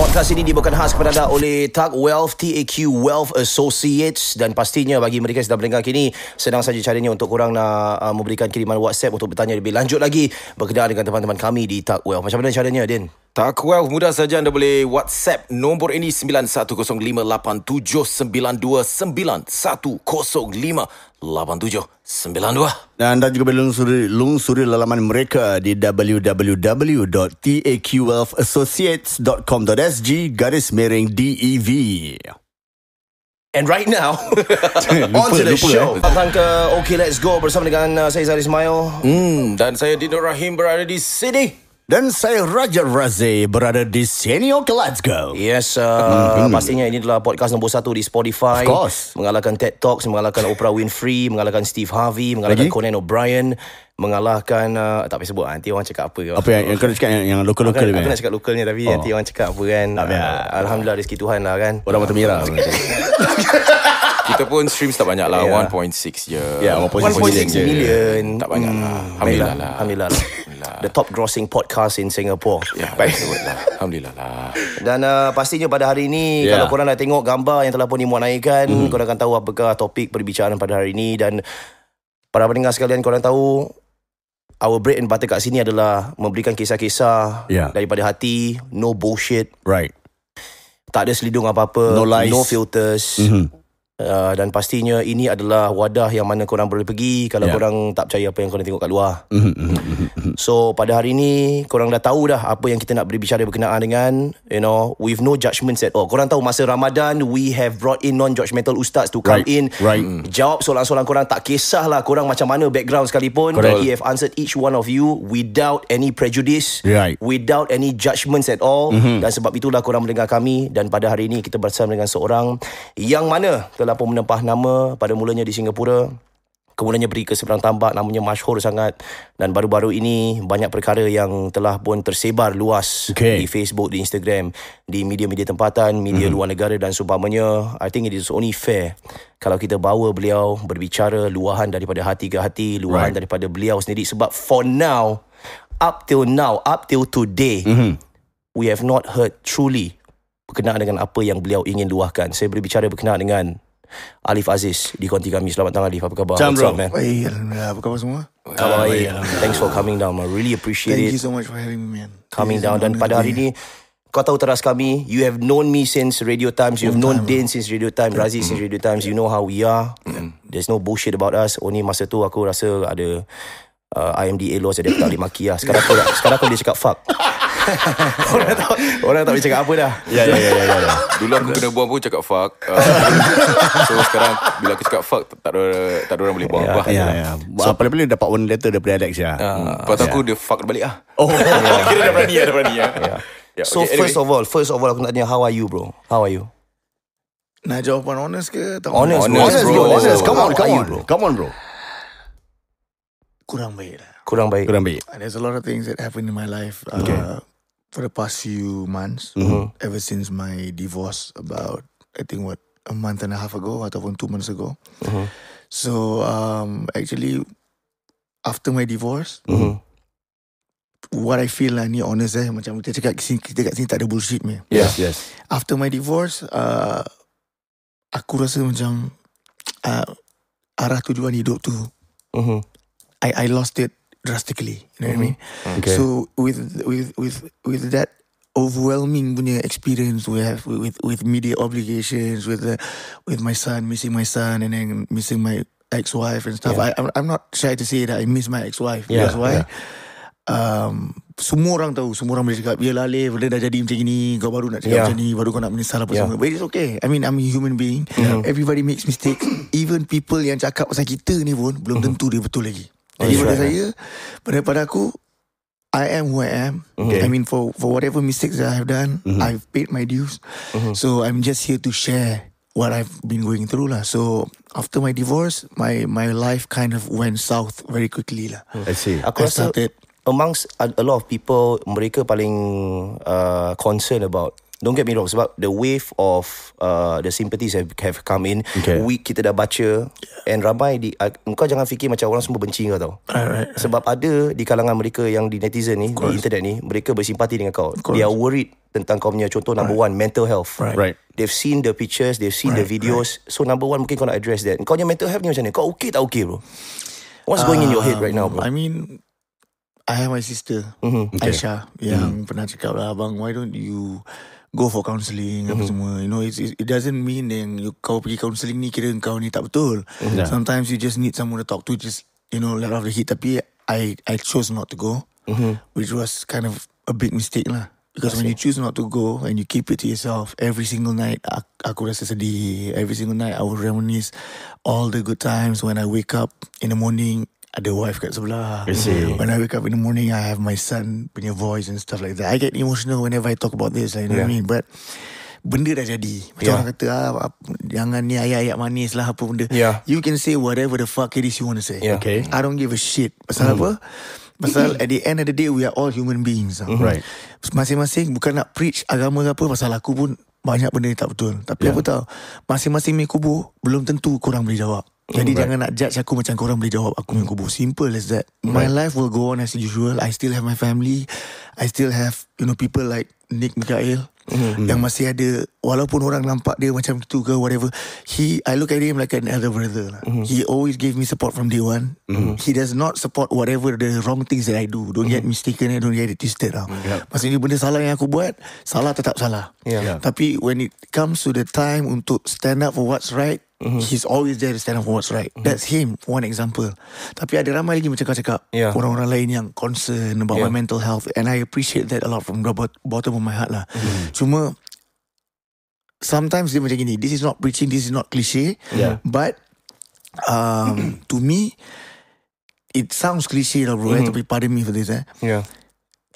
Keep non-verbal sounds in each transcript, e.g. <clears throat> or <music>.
Podcast ini dibawakan khas kepada anda oleh Tag Wealth TAQ Wealth Associates dan pastinya bagi mereka yang sedang mendengar kini senang saja caranya untuk kurang nak uh, memberikan kiriman WhatsApp untuk bertanya lebih lanjut lagi berkenaan dengan teman-teman kami di Tag Wealth. Macam mana caranya Din? Tak well, mudah saja anda boleh WhatsApp nombor ini 91058792910510852 8792. Dan anda juga boleh lungsuri, lungsuri lalaman mereka di www.taqwealthassociates.com.sg garis miring DEV. And right now, <laughs> lupa, on to the lupa, show. Eh. Datang ke OK Let's Go bersama dengan uh, saya Zahir Ismail. Hmm, dan saya Dino Rahim berada di sini dan saya Roger Razi berada di Senior Glasgow. Yes, uh, mm-hmm. pastinya ini adalah podcast nombor satu di Spotify. Of course. Mengalahkan TED Talks, mengalahkan Oprah Winfrey, mengalahkan Steve Harvey, mengalahkan Lagi? Conan O'Brien, mengalahkan, uh, eh, tak payah sebut ah, nanti orang cakap apa. Apa yang, yang kena cakap yang, yang local-local kan, Aku, nak cakap localnya tapi oh. nanti orang cakap apa kan. Uh, Alhamdulillah rezeki Tuhan lah kan. Orang mata merah. <laughs> Kita pun streams tak banyak lah yeah. Ya. 1.6 je Ya yeah, 1.6 million. million Tak banyak lah. hmm. lah Alhamdulillah lah Alhamdulillah <laughs> lah Alhamdulillah. The top grossing podcast in Singapore. Ya, yeah, lah. Alhamdulillah lah. Dan uh, pastinya pada hari ini, yeah. kalau korang dah tengok gambar yang telah pun dimuat naikkan, mm. korang akan tahu apakah topik perbincangan pada hari ini. Dan para pendengar sekalian, korang tahu, our bread and butter kat sini adalah memberikan kisah-kisah yeah. daripada hati, no bullshit. Right. Tak ada selidung apa-apa. No lies. No filters. Mm-hmm. Uh, dan pastinya ini adalah wadah yang mana korang boleh pergi kalau yeah. korang tak percaya apa yang korang tengok kat luar. Mhm, mhm, mhm, so pada hari ini korang dah tahu dah apa yang kita nak berbicara berkenaan dengan you know with no judgement at all. Korang tahu masa Ramadan we have brought in non-judgmental ustaz to come right. in. Right. Jawab soalan-soalan korang tak kisahlah korang macam mana background sekalipun Correct. he have answered each one of you without any prejudice, right. without any judgement at all mm-hmm. dan sebab itulah korang mendengar kami dan pada hari ini kita bersama dengan seorang yang mana telah lampu menempah nama pada mulanya di Singapura. Kemudiannya beri ke seberang tambak namanya masyhur sangat dan baru-baru ini banyak perkara yang telah pun tersebar luas okay. di Facebook, di Instagram, di media-media tempatan, media mm-hmm. luar negara dan seumpamanya. I think it is only fair kalau kita bawa beliau berbicara luahan daripada hati ke hati, luahan right. daripada beliau sendiri sebab for now up till now, up till today mm-hmm. we have not heard truly berkenaan dengan apa yang beliau ingin luahkan. Saya berbicara berkenaan dengan Alif Aziz di konti kami. Selamat datang Alif. Apa khabar? Jam, What's Apa khabar semua? Khabar baik. Thanks for coming down, I Really appreciate Thank it. Thank you so much for having me, man. Coming yeah, down. Dan pada hari ini, kau tahu teras kami. You have known me since Radio Times. You have known Dan since Radio Times. Razi mm. since mm-hmm. Radio Times. You know how we are. Mm-hmm. There's no bullshit about us. Only masa tu aku rasa ada... Uh, IMDA laws Dia tak boleh maki lah Sekarang aku, sekarang aku boleh cakap fuck <laughs> orang tak orang tak boleh apa dah. Ya, ya ya ya ya. Dulu aku kena buang pun cakap fuck. Uh, <laughs> so sekarang bila aku cakap fuck tak ada tak ada orang boleh buang ya, apa. Ya ya. ya. So, paling-paling dapat one letter daripada Alex ya. Uh, hmm. Patut aku ya. dia fuck balik ah. Oh. <laughs> Kira dah berani ya dah berani ya. Yeah, okay, so anyway. first of all, first of all aku nak tanya how are you bro? How are you? Nak pun honest ke? Tak honest, honest, honest, bro. honest, honest. Come on, come on, bro. Come on, bro. Kurang baik lah. Kurang baik. Kurang baik. There's a lot of things that happened in my life. Okay. Uh, for the past few months, mm-hmm. ever since my divorce about I think what a month and a half ago, ataupun two months ago. Mm-hmm. So um, actually, after my divorce, mm-hmm. what I feel lah ni honest eh macam kita cakap kita cakap, kita cakap sini tak ada bullshit me. Yes, yes. After my divorce, uh, aku rasa macam uh, arah tujuan hidup tu, mm-hmm. I I lost it drastically. You know mm-hmm. what I mm-hmm. mean? Okay. So with with with with that overwhelming punya experience we have with with media obligations with the, uh, with my son missing my son and then missing my ex-wife and stuff. Yeah. I I'm not shy to say that I miss my ex-wife. Yeah. Because why? Yeah. Um, semua orang tahu Semua orang boleh cakap Yelah Alif Benda dah jadi macam ni Kau baru nak cakap yeah. macam ni Baru kau nak menyesal apa yeah. semua But it's okay I mean I'm a human being mm-hmm. Everybody makes mistakes Even people yang cakap Pasal kita ni pun Belum mm-hmm. tentu dia betul lagi Oh, jadi pada right. saya pada pada aku I am who I am. Okay. Mm-hmm. I mean for for whatever mistakes that I have done, mm-hmm. I've paid my dues. Mm-hmm. So I'm just here to share what I've been going through lah. So after my divorce, my my life kind of went south very quickly lah. Mm. I see. Aku I started amongst a lot of people mereka paling uh, concerned about don't get me wrong sebab the wave of uh, the sympathies have, have come in okay. we kita dah baca yeah. and ramai di uh, kau jangan fikir macam orang semua benci kau tau right, right. sebab ada di kalangan mereka yang di netizen ni di internet ni mereka bersimpati dengan kau they are worried tentang kau punya contoh number one mental health right. right they've seen the pictures they've seen right. the videos right. so number one mungkin kau nak address that kau punya mental health ni macam ni kau okay tak okay bro what's going in your head right now bro uh, i mean I have my sister mm-hmm. okay. Aisha yang mm-hmm. pernah cakap lah, abang, why don't you go for counselling mm-hmm. apa mhm. semua you know it's, it doesn't mean yang you kau pergi counselling ni kira kau ni tak betul mhm. yeah. sometimes you just need someone to talk to just you know let off the heat tapi i i chose not to go mm-hmm. which was kind of a big mistake lah because when you choose not to go and you keep it to yourself every single night aku rasa sedih every single night i will reminisce all the good times when i wake up in the morning ada wife kat sebelah. When I wake up in the morning, I have my son punya voice and stuff like that. I get emotional whenever I talk about this. You know what I mean? But benda dah jadi. Macam yeah. orang kata, ah, jangan ni ayat-ayat manis lah apa benda. Yeah. You can say whatever the fuck it is you want to say. Yeah. Okay. I don't give a shit. Pasal mm. apa? Pasal at the end of the day, we are all human beings. Ah. Mm-hmm. Right. Masing-masing bukan nak preach agama apa, pasal aku pun banyak benda tak betul. Tapi yeah. apa tahu, masing-masing mi kubur belum tentu kurang boleh jawab. Jadi right. jangan nak judge aku macam korang boleh jawab aku yang kubur. Simple as that. My life will go on as usual. I still have my family. I still have you know people like Nick Mikael mm-hmm. yang masih ada walaupun orang nampak dia macam tu ke whatever. He I look at him like an elder brother. Lah. Mm-hmm. He always gave me support from day one. Mm-hmm. He does not support whatever the wrong things that I do. Don't mm-hmm. get mistaken, don't get it twisted. Lah. Yep. Maksudnya benda salah yang aku buat, salah tetap salah. Yeah. Yeah. Tapi when it comes to the time untuk stand up for what's right mm-hmm. he's always there to stand up for what's right. Mm-hmm. That's him, for one example. Tapi ada ramai lagi macam kau cakap, yeah. orang-orang lain yang concern about yeah. my mental health and I appreciate that a lot from the bottom of my heart lah. Mm-hmm. Cuma, sometimes dia macam gini, this is not preaching, this is not cliche, yeah. but um, <coughs> to me, it sounds cliche lah bro, mm-hmm. eh, tapi pardon me for this eh. Yeah.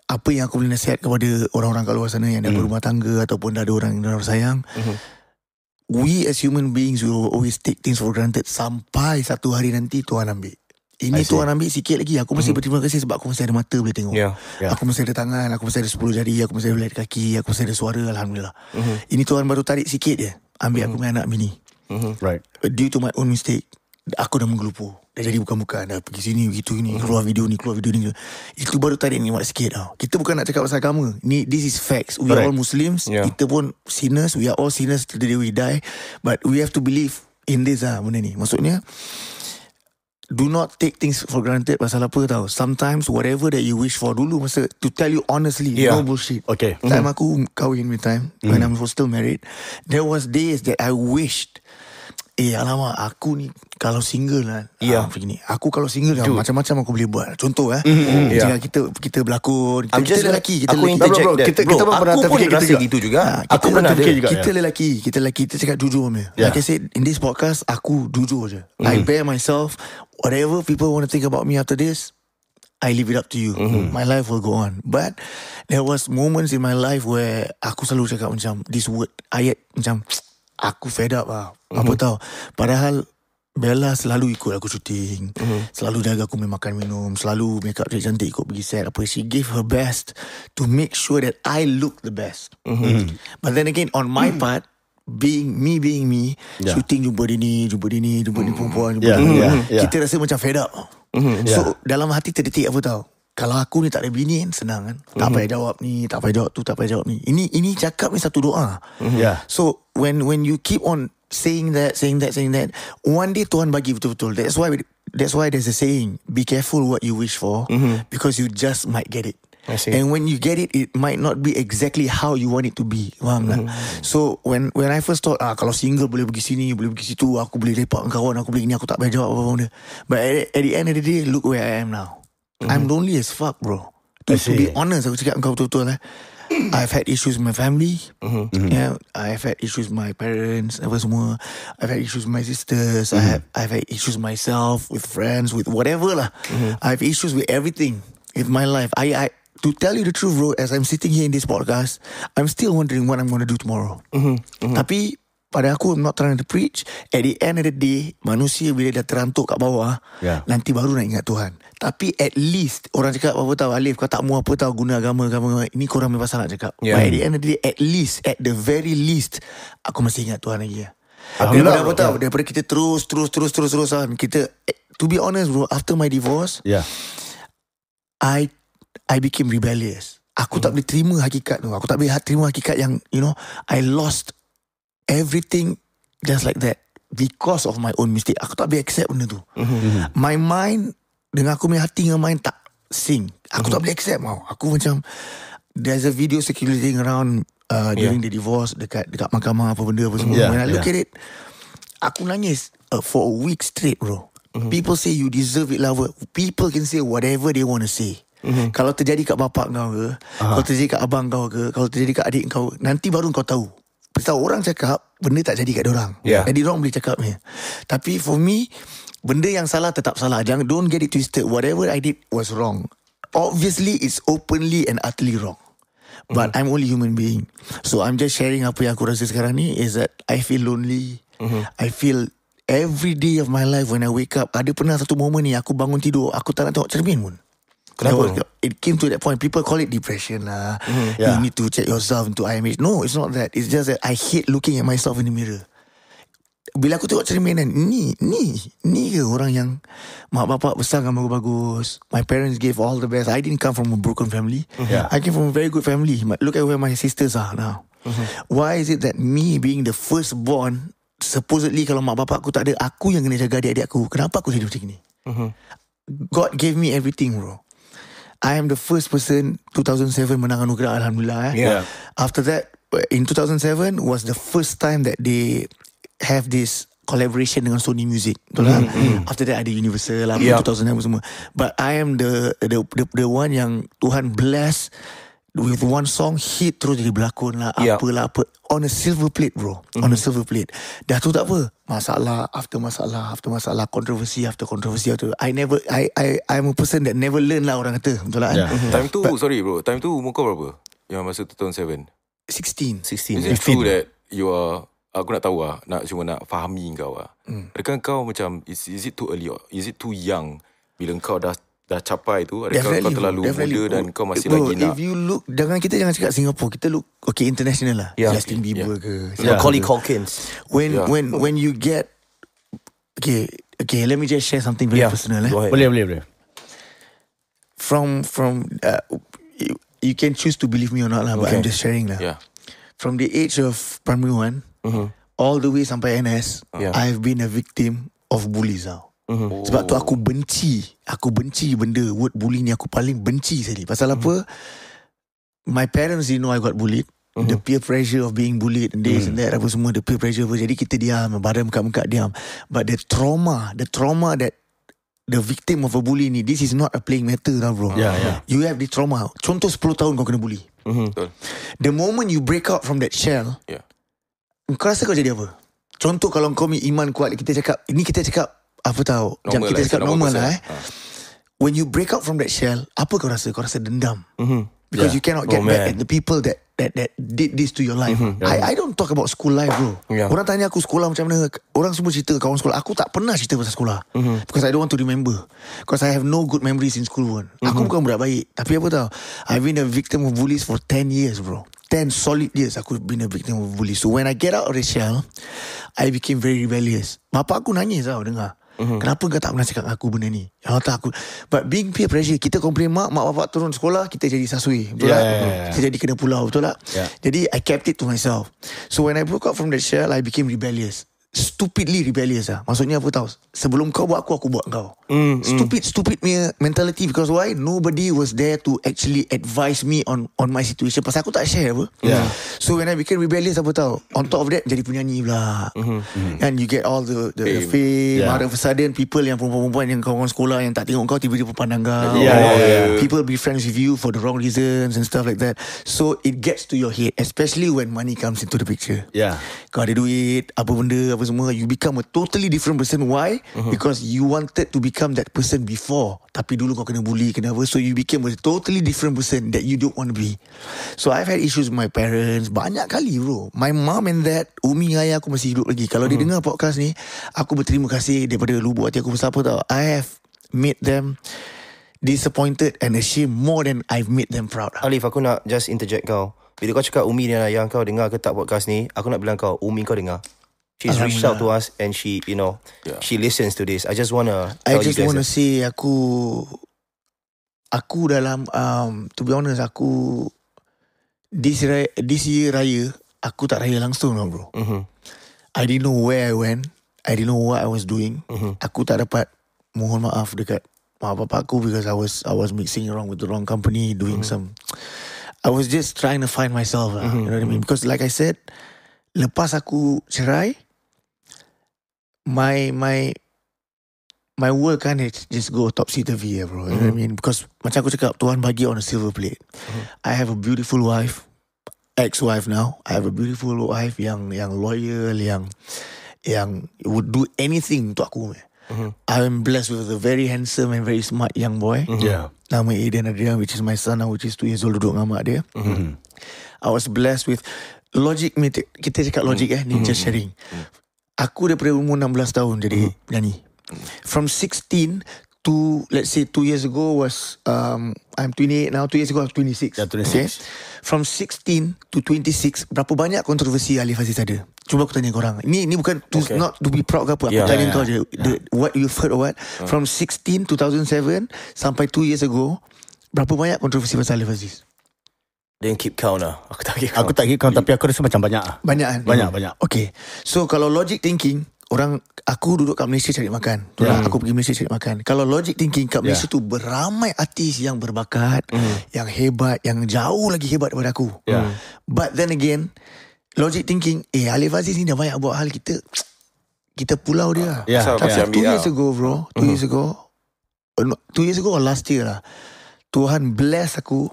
Apa yang aku boleh nasihat kepada orang-orang kat luar sana yang dah mm-hmm. berumah tangga ataupun dah ada orang yang orang sayang, mm-hmm. We as human beings will always take things for granted sampai satu hari nanti Tuhan ambil. Ini Tuhan ambil sikit lagi. Aku masih mm-hmm. berterima kasih sebab aku masih ada mata boleh tengok. Yeah, yeah. Aku masih ada tangan, aku masih ada sepuluh jari, aku masih ada kaki, aku masih ada suara. Alhamdulillah. Mm-hmm. Ini Tuhan baru tarik sikit je. Ambil mm-hmm. aku dengan hmm. anak bini. Mm-hmm. Right. Due to my own mistake, aku dah menggelupuh. Dah jadi bukan-bukan Dah pergi sini Begitu ni Keluar video ni Keluar video ni Itu baru tarik ni Mak sikit tau Kita bukan nak cakap pasal agama ni, This is facts We right. are all Muslims yeah. Kita pun sinners We are all sinners Till the day we die But we have to believe In this lah benda ni Maksudnya Do not take things for granted Pasal apa tau Sometimes Whatever that you wish for dulu masa, To tell you honestly yeah. No bullshit Okay Time mm. aku kahwin with time mm. When I was still married There was days That I wished Eh alamak aku ni kalau single lah yeah. ha, macam ni. Aku kalau single lah macam-macam aku boleh buat. Contoh eh. Mm-hmm. Jika ya. yeah. kita kita berlakon, kita, kita lelaki, kita aku lelaki. Bro, kita bro, kita bro, pernah aku terfikir kita juga. gitu juga. Ha, kita aku pernah terfikir juga. Kita yeah. lelaki, kita lelaki kita cakap jujur meh. Yeah. Like I said in this podcast aku jujur je. Mm. I bear myself whatever people want to think about me after this. I leave it up to you. Mm-hmm. My life will go on. But there was moments in my life where aku selalu cakap macam this word ayat macam Aku fed up lah mm-hmm. Apa mhm. tau. Padahal Bella selalu ikut aku syuting mm-hmm. Selalu jaga aku main makan minum Selalu make up cantik ikut pergi set apa. She give her best To make sure that I look the best mm-hmm. But then again on my mm. part Being me being me yeah. Shooting jumpa dia ni Jumpa dia ni Jumpa mm. ni perempuan jumpa yeah. Dia. Yeah. Kita rasa macam fed up mm-hmm. So yeah. dalam hati terdetik apa tau? kalau aku ni tak ada bini kan senang kan. Mm-hmm. Tak payah mhm. jawab ni, tak payah jawab tu, tak payah jawab ni. Ini ini cakap ni satu doa. Mm-hmm. Yeah. So when when you keep on saying that, saying that, saying that, one day Tuhan bagi betul-betul. That's why that's why there's a saying, be careful what you wish for mm-hmm. because you just might get it. And when you get it, it might not be exactly how you want it to be. Faham mm-hmm. tak? Mhm. So when when I first thought, ah kalau single boleh pergi sini, boleh pergi situ, aku boleh lepak dengan kawan, aku boleh ini, aku tak payah jawab apa-apa. But at, at the end of the day, look where I am now mm-hmm. I'm lonely as fuck bro To, to be honest Aku cakap kau betul-betul eh <coughs> I've had issues with my family mm-hmm. Mm-hmm. mm-hmm. Yeah I've had issues with my parents Apa semua I've had issues with my sisters mm-hmm. I have, I've had issues with myself With friends With whatever lah mm-hmm. I've issues with everything In my life I, I To tell you the truth bro As I'm sitting here in this podcast I'm still wondering What I'm going to do tomorrow mm-hmm. Mm-hmm. Tapi pada aku I'm not trying to preach At the end of the day Manusia bila dah terantuk kat bawah yeah. Nanti baru nak ingat Tuhan Tapi at least Orang cakap apa apa tahu Alif kau tak mau apa tahu Guna agama, agama, agama. Ini korang memang salah cakap yeah. But at the end of the day At least At the very least Aku masih ingat Tuhan lagi ya. Daripada apa tahu yeah. Daripada kita terus Terus terus terus terus Kita To be honest bro After my divorce yeah. I I became rebellious Aku hmm. tak boleh terima hakikat tu Aku tak boleh ha-, terima hakikat yang You know I lost everything just like that because of my own mistake. Aku tak boleh accept benda tu. Mm-hmm. My mind dengan aku punya hati dengan mind tak sing. Aku mm-hmm. tak boleh accept mau. Aku macam there's a video circulating around uh, during yeah. the divorce dekat dekat mahkamah apa benda apa semua. Yeah. When I look yeah. at it, aku nangis uh, for a week straight bro. Mm-hmm. People say you deserve it lover. People can say whatever they want to say. Mm-hmm. Kalau terjadi kat bapak kau ke, uh-huh. kalau terjadi kat abang kau ke, kalau terjadi kat adik kau, nanti baru kau tahu. Pasal orang cakap Benda tak jadi kat orang. Yeah. Jadi orang boleh cakap ni Tapi for me Benda yang salah tetap salah Jangan Don't get it twisted Whatever I did was wrong Obviously it's openly and utterly wrong But mm. I'm only human being So I'm just sharing Apa yang aku rasa sekarang ni Is that I feel lonely mm-hmm. I feel Every day of my life When I wake up Ada pernah satu moment ni Aku bangun tidur Aku tak nak tengok cermin pun Kenapa? Oh. It came to that point. People call it depression lah. Mm-hmm. Yeah. You need to check yourself into IMH. No, it's not that. It's just that I hate looking at myself in the mirror. Bila aku tengok cerminan. ni, ni, ni ke orang yang mak bapak besar dengan bagus-bagus. My parents gave all the best. I didn't come from a broken family. Mm-hmm. Yeah. I came from a very good family. Look at where my sisters are now. Mm-hmm. Why is it that me being the first born, supposedly kalau mak bapak aku tak ada, aku yang kena jaga adik-adik aku. Kenapa aku hidup macam ni? Mm-hmm. God gave me everything bro. I am the first person 2007 menang anugerah alhamdulillah eh. Yeah. After that in 2007 was the first time that they have this collaboration dengan Sony Music. Betul mm-hmm. lah. After that ada Universal lah yeah. 2009 semua. But I am the, the the the one yang Tuhan bless with one song hit terus jadi berlakon lah ya. Apa lah? apa on a silver plate bro mm-hmm. on a mhm. silver plate dah tu tak apa masalah after masalah after masalah controversy after controversy after I never I I I'm a person that never learn lah orang kata betul lah kan yeah. mm-hmm. time tu But, sorry bro time tu umur kau berapa yang masa tu tahun 7 16 16 is it true that you are aku nak tahu lah nak cuma nak fahami kau lah mm. adakah kau macam is, is it too early or is it too young bila kau dah dah capai tu adakah definitely, kau terlalu definitely, muda bro. dan kau masih bro, lagi nak if you look jangan kita jangan cakap Singapore kita look okay international lah yeah. Justin Bieber yeah. ke yeah. Ya, Macaulay Culkins when yeah. when when you get okay okay let me just share something very yeah. personal eh. boleh boleh boleh from from uh, you, can choose to believe me or not lah okay. but I'm just sharing lah yeah. from the age of primary one mm-hmm. all the way sampai NS yeah. I've been a victim of bullies lah Mm-hmm. Sebab oh. tu aku benci Aku benci benda Word bully ni Aku paling benci sekali Pasal mm-hmm. apa My parents didn't know I got bullied mm-hmm. The peer pressure of being bullied And this mm-hmm. and that Apa semua The peer pressure apa. Jadi kita diam Badan mekat-mekat diam But the trauma The trauma that The victim of a bully ni This is not a playing matter lah bro yeah, yeah. You have the trauma Contoh 10 tahun kau kena bully mm-hmm. The moment you break out from that shell yeah. Kau rasa kau jadi apa? Contoh kalau kau ni iman kuat Kita cakap Ini kita cakap apa tahu jam kita lah, cakap normal, normal lah eh. Ha. When you break out from that shell, apa kau rasa? Kau rasa dendam. Mm-hmm. Because yeah. you cannot get oh, back at the people that that that did this to your life. Mm-hmm. Yeah. I I don't talk about school life, bro. Yeah. Orang tanya aku sekolah macam mana? Orang semua cerita kawan sekolah. Aku tak pernah cerita pasal sekolah. Mm-hmm. Because I don't want to remember. Because I have no good memories in school one. Mm-hmm. Aku bukan budak baik, tapi apa tahu? I've been a victim of bullies for 10 years, bro. 10 solid years aku been a victim of bullies. So when I get out of the shell, I became very rebellious. Bapak aku nangis tau dengar. Mm-hmm. Kenapa kau tak pernah cakap aku benda ni? Ya tak aku. But being peer pressure, kita komplain mak, mak bapak turun sekolah, kita jadi sasui. Betul yeah, tak? Yeah, yeah. Hmm. Kita jadi kena pulau, betul tak? Yeah. Jadi, I kept it to myself. So, when I broke out from that shell, I became rebellious. Stupidly rebellious lah. Maksudnya apa tahu? Sebelum kau buat aku, aku buat kau. Mm, mm, stupid mm. stupid me mentality because why nobody was there to actually advise me on on my situation pasal aku tak share apa yeah. so when i became rebellious apa tau on top of that jadi penyanyi pula mm-hmm. mm-hmm. and you get all the the, the fame yeah. out of a sudden people yang perempuan-perempuan yang kawan-kawan sekolah yang tak tengok kau tiba-tiba pandang kau yeah, yeah, yeah, yeah. people be friends with you for the wrong reasons and stuff like that so it gets to your head especially when money comes into the picture yeah. kau ada duit apa benda apa semua you become a totally different person why mm-hmm. because you wanted to become become that person before tapi dulu kau kena bully kena apa so you became a totally different person that you don't want to be so i've had issues with my parents banyak kali bro my mom and dad umi ayah aku masih hidup lagi kalau hmm. dia dengar podcast ni aku berterima kasih daripada lubuk hati aku pasal apa tau i have made them disappointed and ashamed more than i've made them proud alif aku nak just interject kau bila kau cakap umi dan ayah kau dengar ke tak podcast ni aku nak bilang kau umi kau dengar She's reached out to us and she, you know, yeah. she listens to this. I just want to I just want to say aku aku dalam um to be honest aku this raya, this year raya aku tak raya langsung lah bro. Mm-hmm. I didn't know where I went. I didn't know what I was doing. Mm-hmm. Aku tak dapat mohon maaf dekat mak bapak aku because I was I was mixing around with the wrong company doing mm-hmm. some I was just trying to find myself. Lah, mm-hmm. Uh, you know what I mean? Mm-hmm. Because like I said, lepas aku cerai, my my my world kan just go top topsy turvy yeah, bro. You mm-hmm. know what I mm-hmm. mean? Because macam aku cakap tuan bagi on a silver plate. Mm-hmm. I have a beautiful wife, ex-wife now. I have a beautiful wife yang yang loyal yang yang would do anything to aku. Eh. Mm-hmm. I'm blessed with a very handsome and very smart young boy. Mm-hmm. Yeah. Nama Aiden Adrian which is my son now which is two years old duduk dengan mak dia. Mm-hmm. I was blessed with logic kita cakap logic eh mm-hmm. sharing. Mm-hmm. Aku daripada umur 16 tahun jadi mm. penyanyi. From 16 to let's say 2 years ago was um I'm 28 now 2 years ago I'm 26. Yeah, Okay. From 16 to 26 berapa banyak kontroversi Alif Aziz ada? Cuba aku tanya korang. Ini ini bukan to, okay. not to be proud ke apa. Yeah, aku tanya yeah, kau yeah. je yeah. what you heard or what. Mm. From 16 2007 sampai 2 years ago berapa banyak kontroversi pasal Alif Aziz? Didn't keep count lah Aku tak keep count Aku tak keep count Tapi aku rasa macam banyak lah Banyak kan Banyak hmm. banyak Okay So kalau logic thinking Orang Aku duduk kat Malaysia cari makan yeah. Hmm. Aku pergi Malaysia cari makan Kalau logic thinking Kat Malaysia yeah. tu Beramai artis yang berbakat mm. Yang hebat Yang jauh lagi hebat daripada aku yeah. But then again Logic thinking Eh Alif Aziz ni dah banyak buat hal Kita Kita pulau dia uh, yeah. Tapi yeah. two years lah. ago bro Two mm years ago uh, Two years ago or last year lah Tuhan bless aku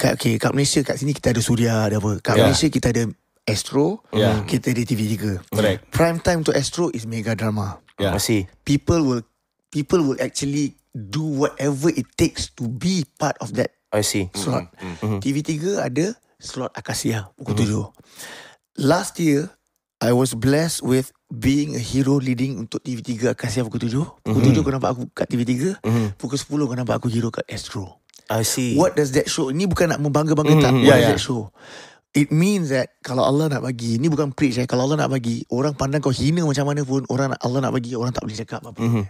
kat, okay, kat Malaysia kat sini kita ada Suria ada apa. Kat yeah. Malaysia kita ada Astro, yeah. kita ada TV3. Correct. Prime time to Astro is mega drama. Yeah. Ya. Masih. People will people will actually do whatever it takes to be part of that I see. Slot. Mm-hmm. mm-hmm. mm-hmm. TV3 ada slot Akasia pukul mm-hmm. 7. Last year, I was blessed with being a hero leading untuk TV3 Akasia pukul 7. Pukul mm-hmm. 7 kau nampak aku kat TV3. Mm-hmm. Pukul 10 kau nampak aku hero kat Astro. I see. What does that show? Ini bukan nak membangga-bangga mm, tak. Yeah, what does yeah. that show? It means that kalau Allah nak bagi, ini bukan preach eh. Kalau Allah nak bagi, orang pandang kau hina macam mana pun, orang nak, Allah nak bagi, orang tak boleh cakap apa-apa. Mm-hmm.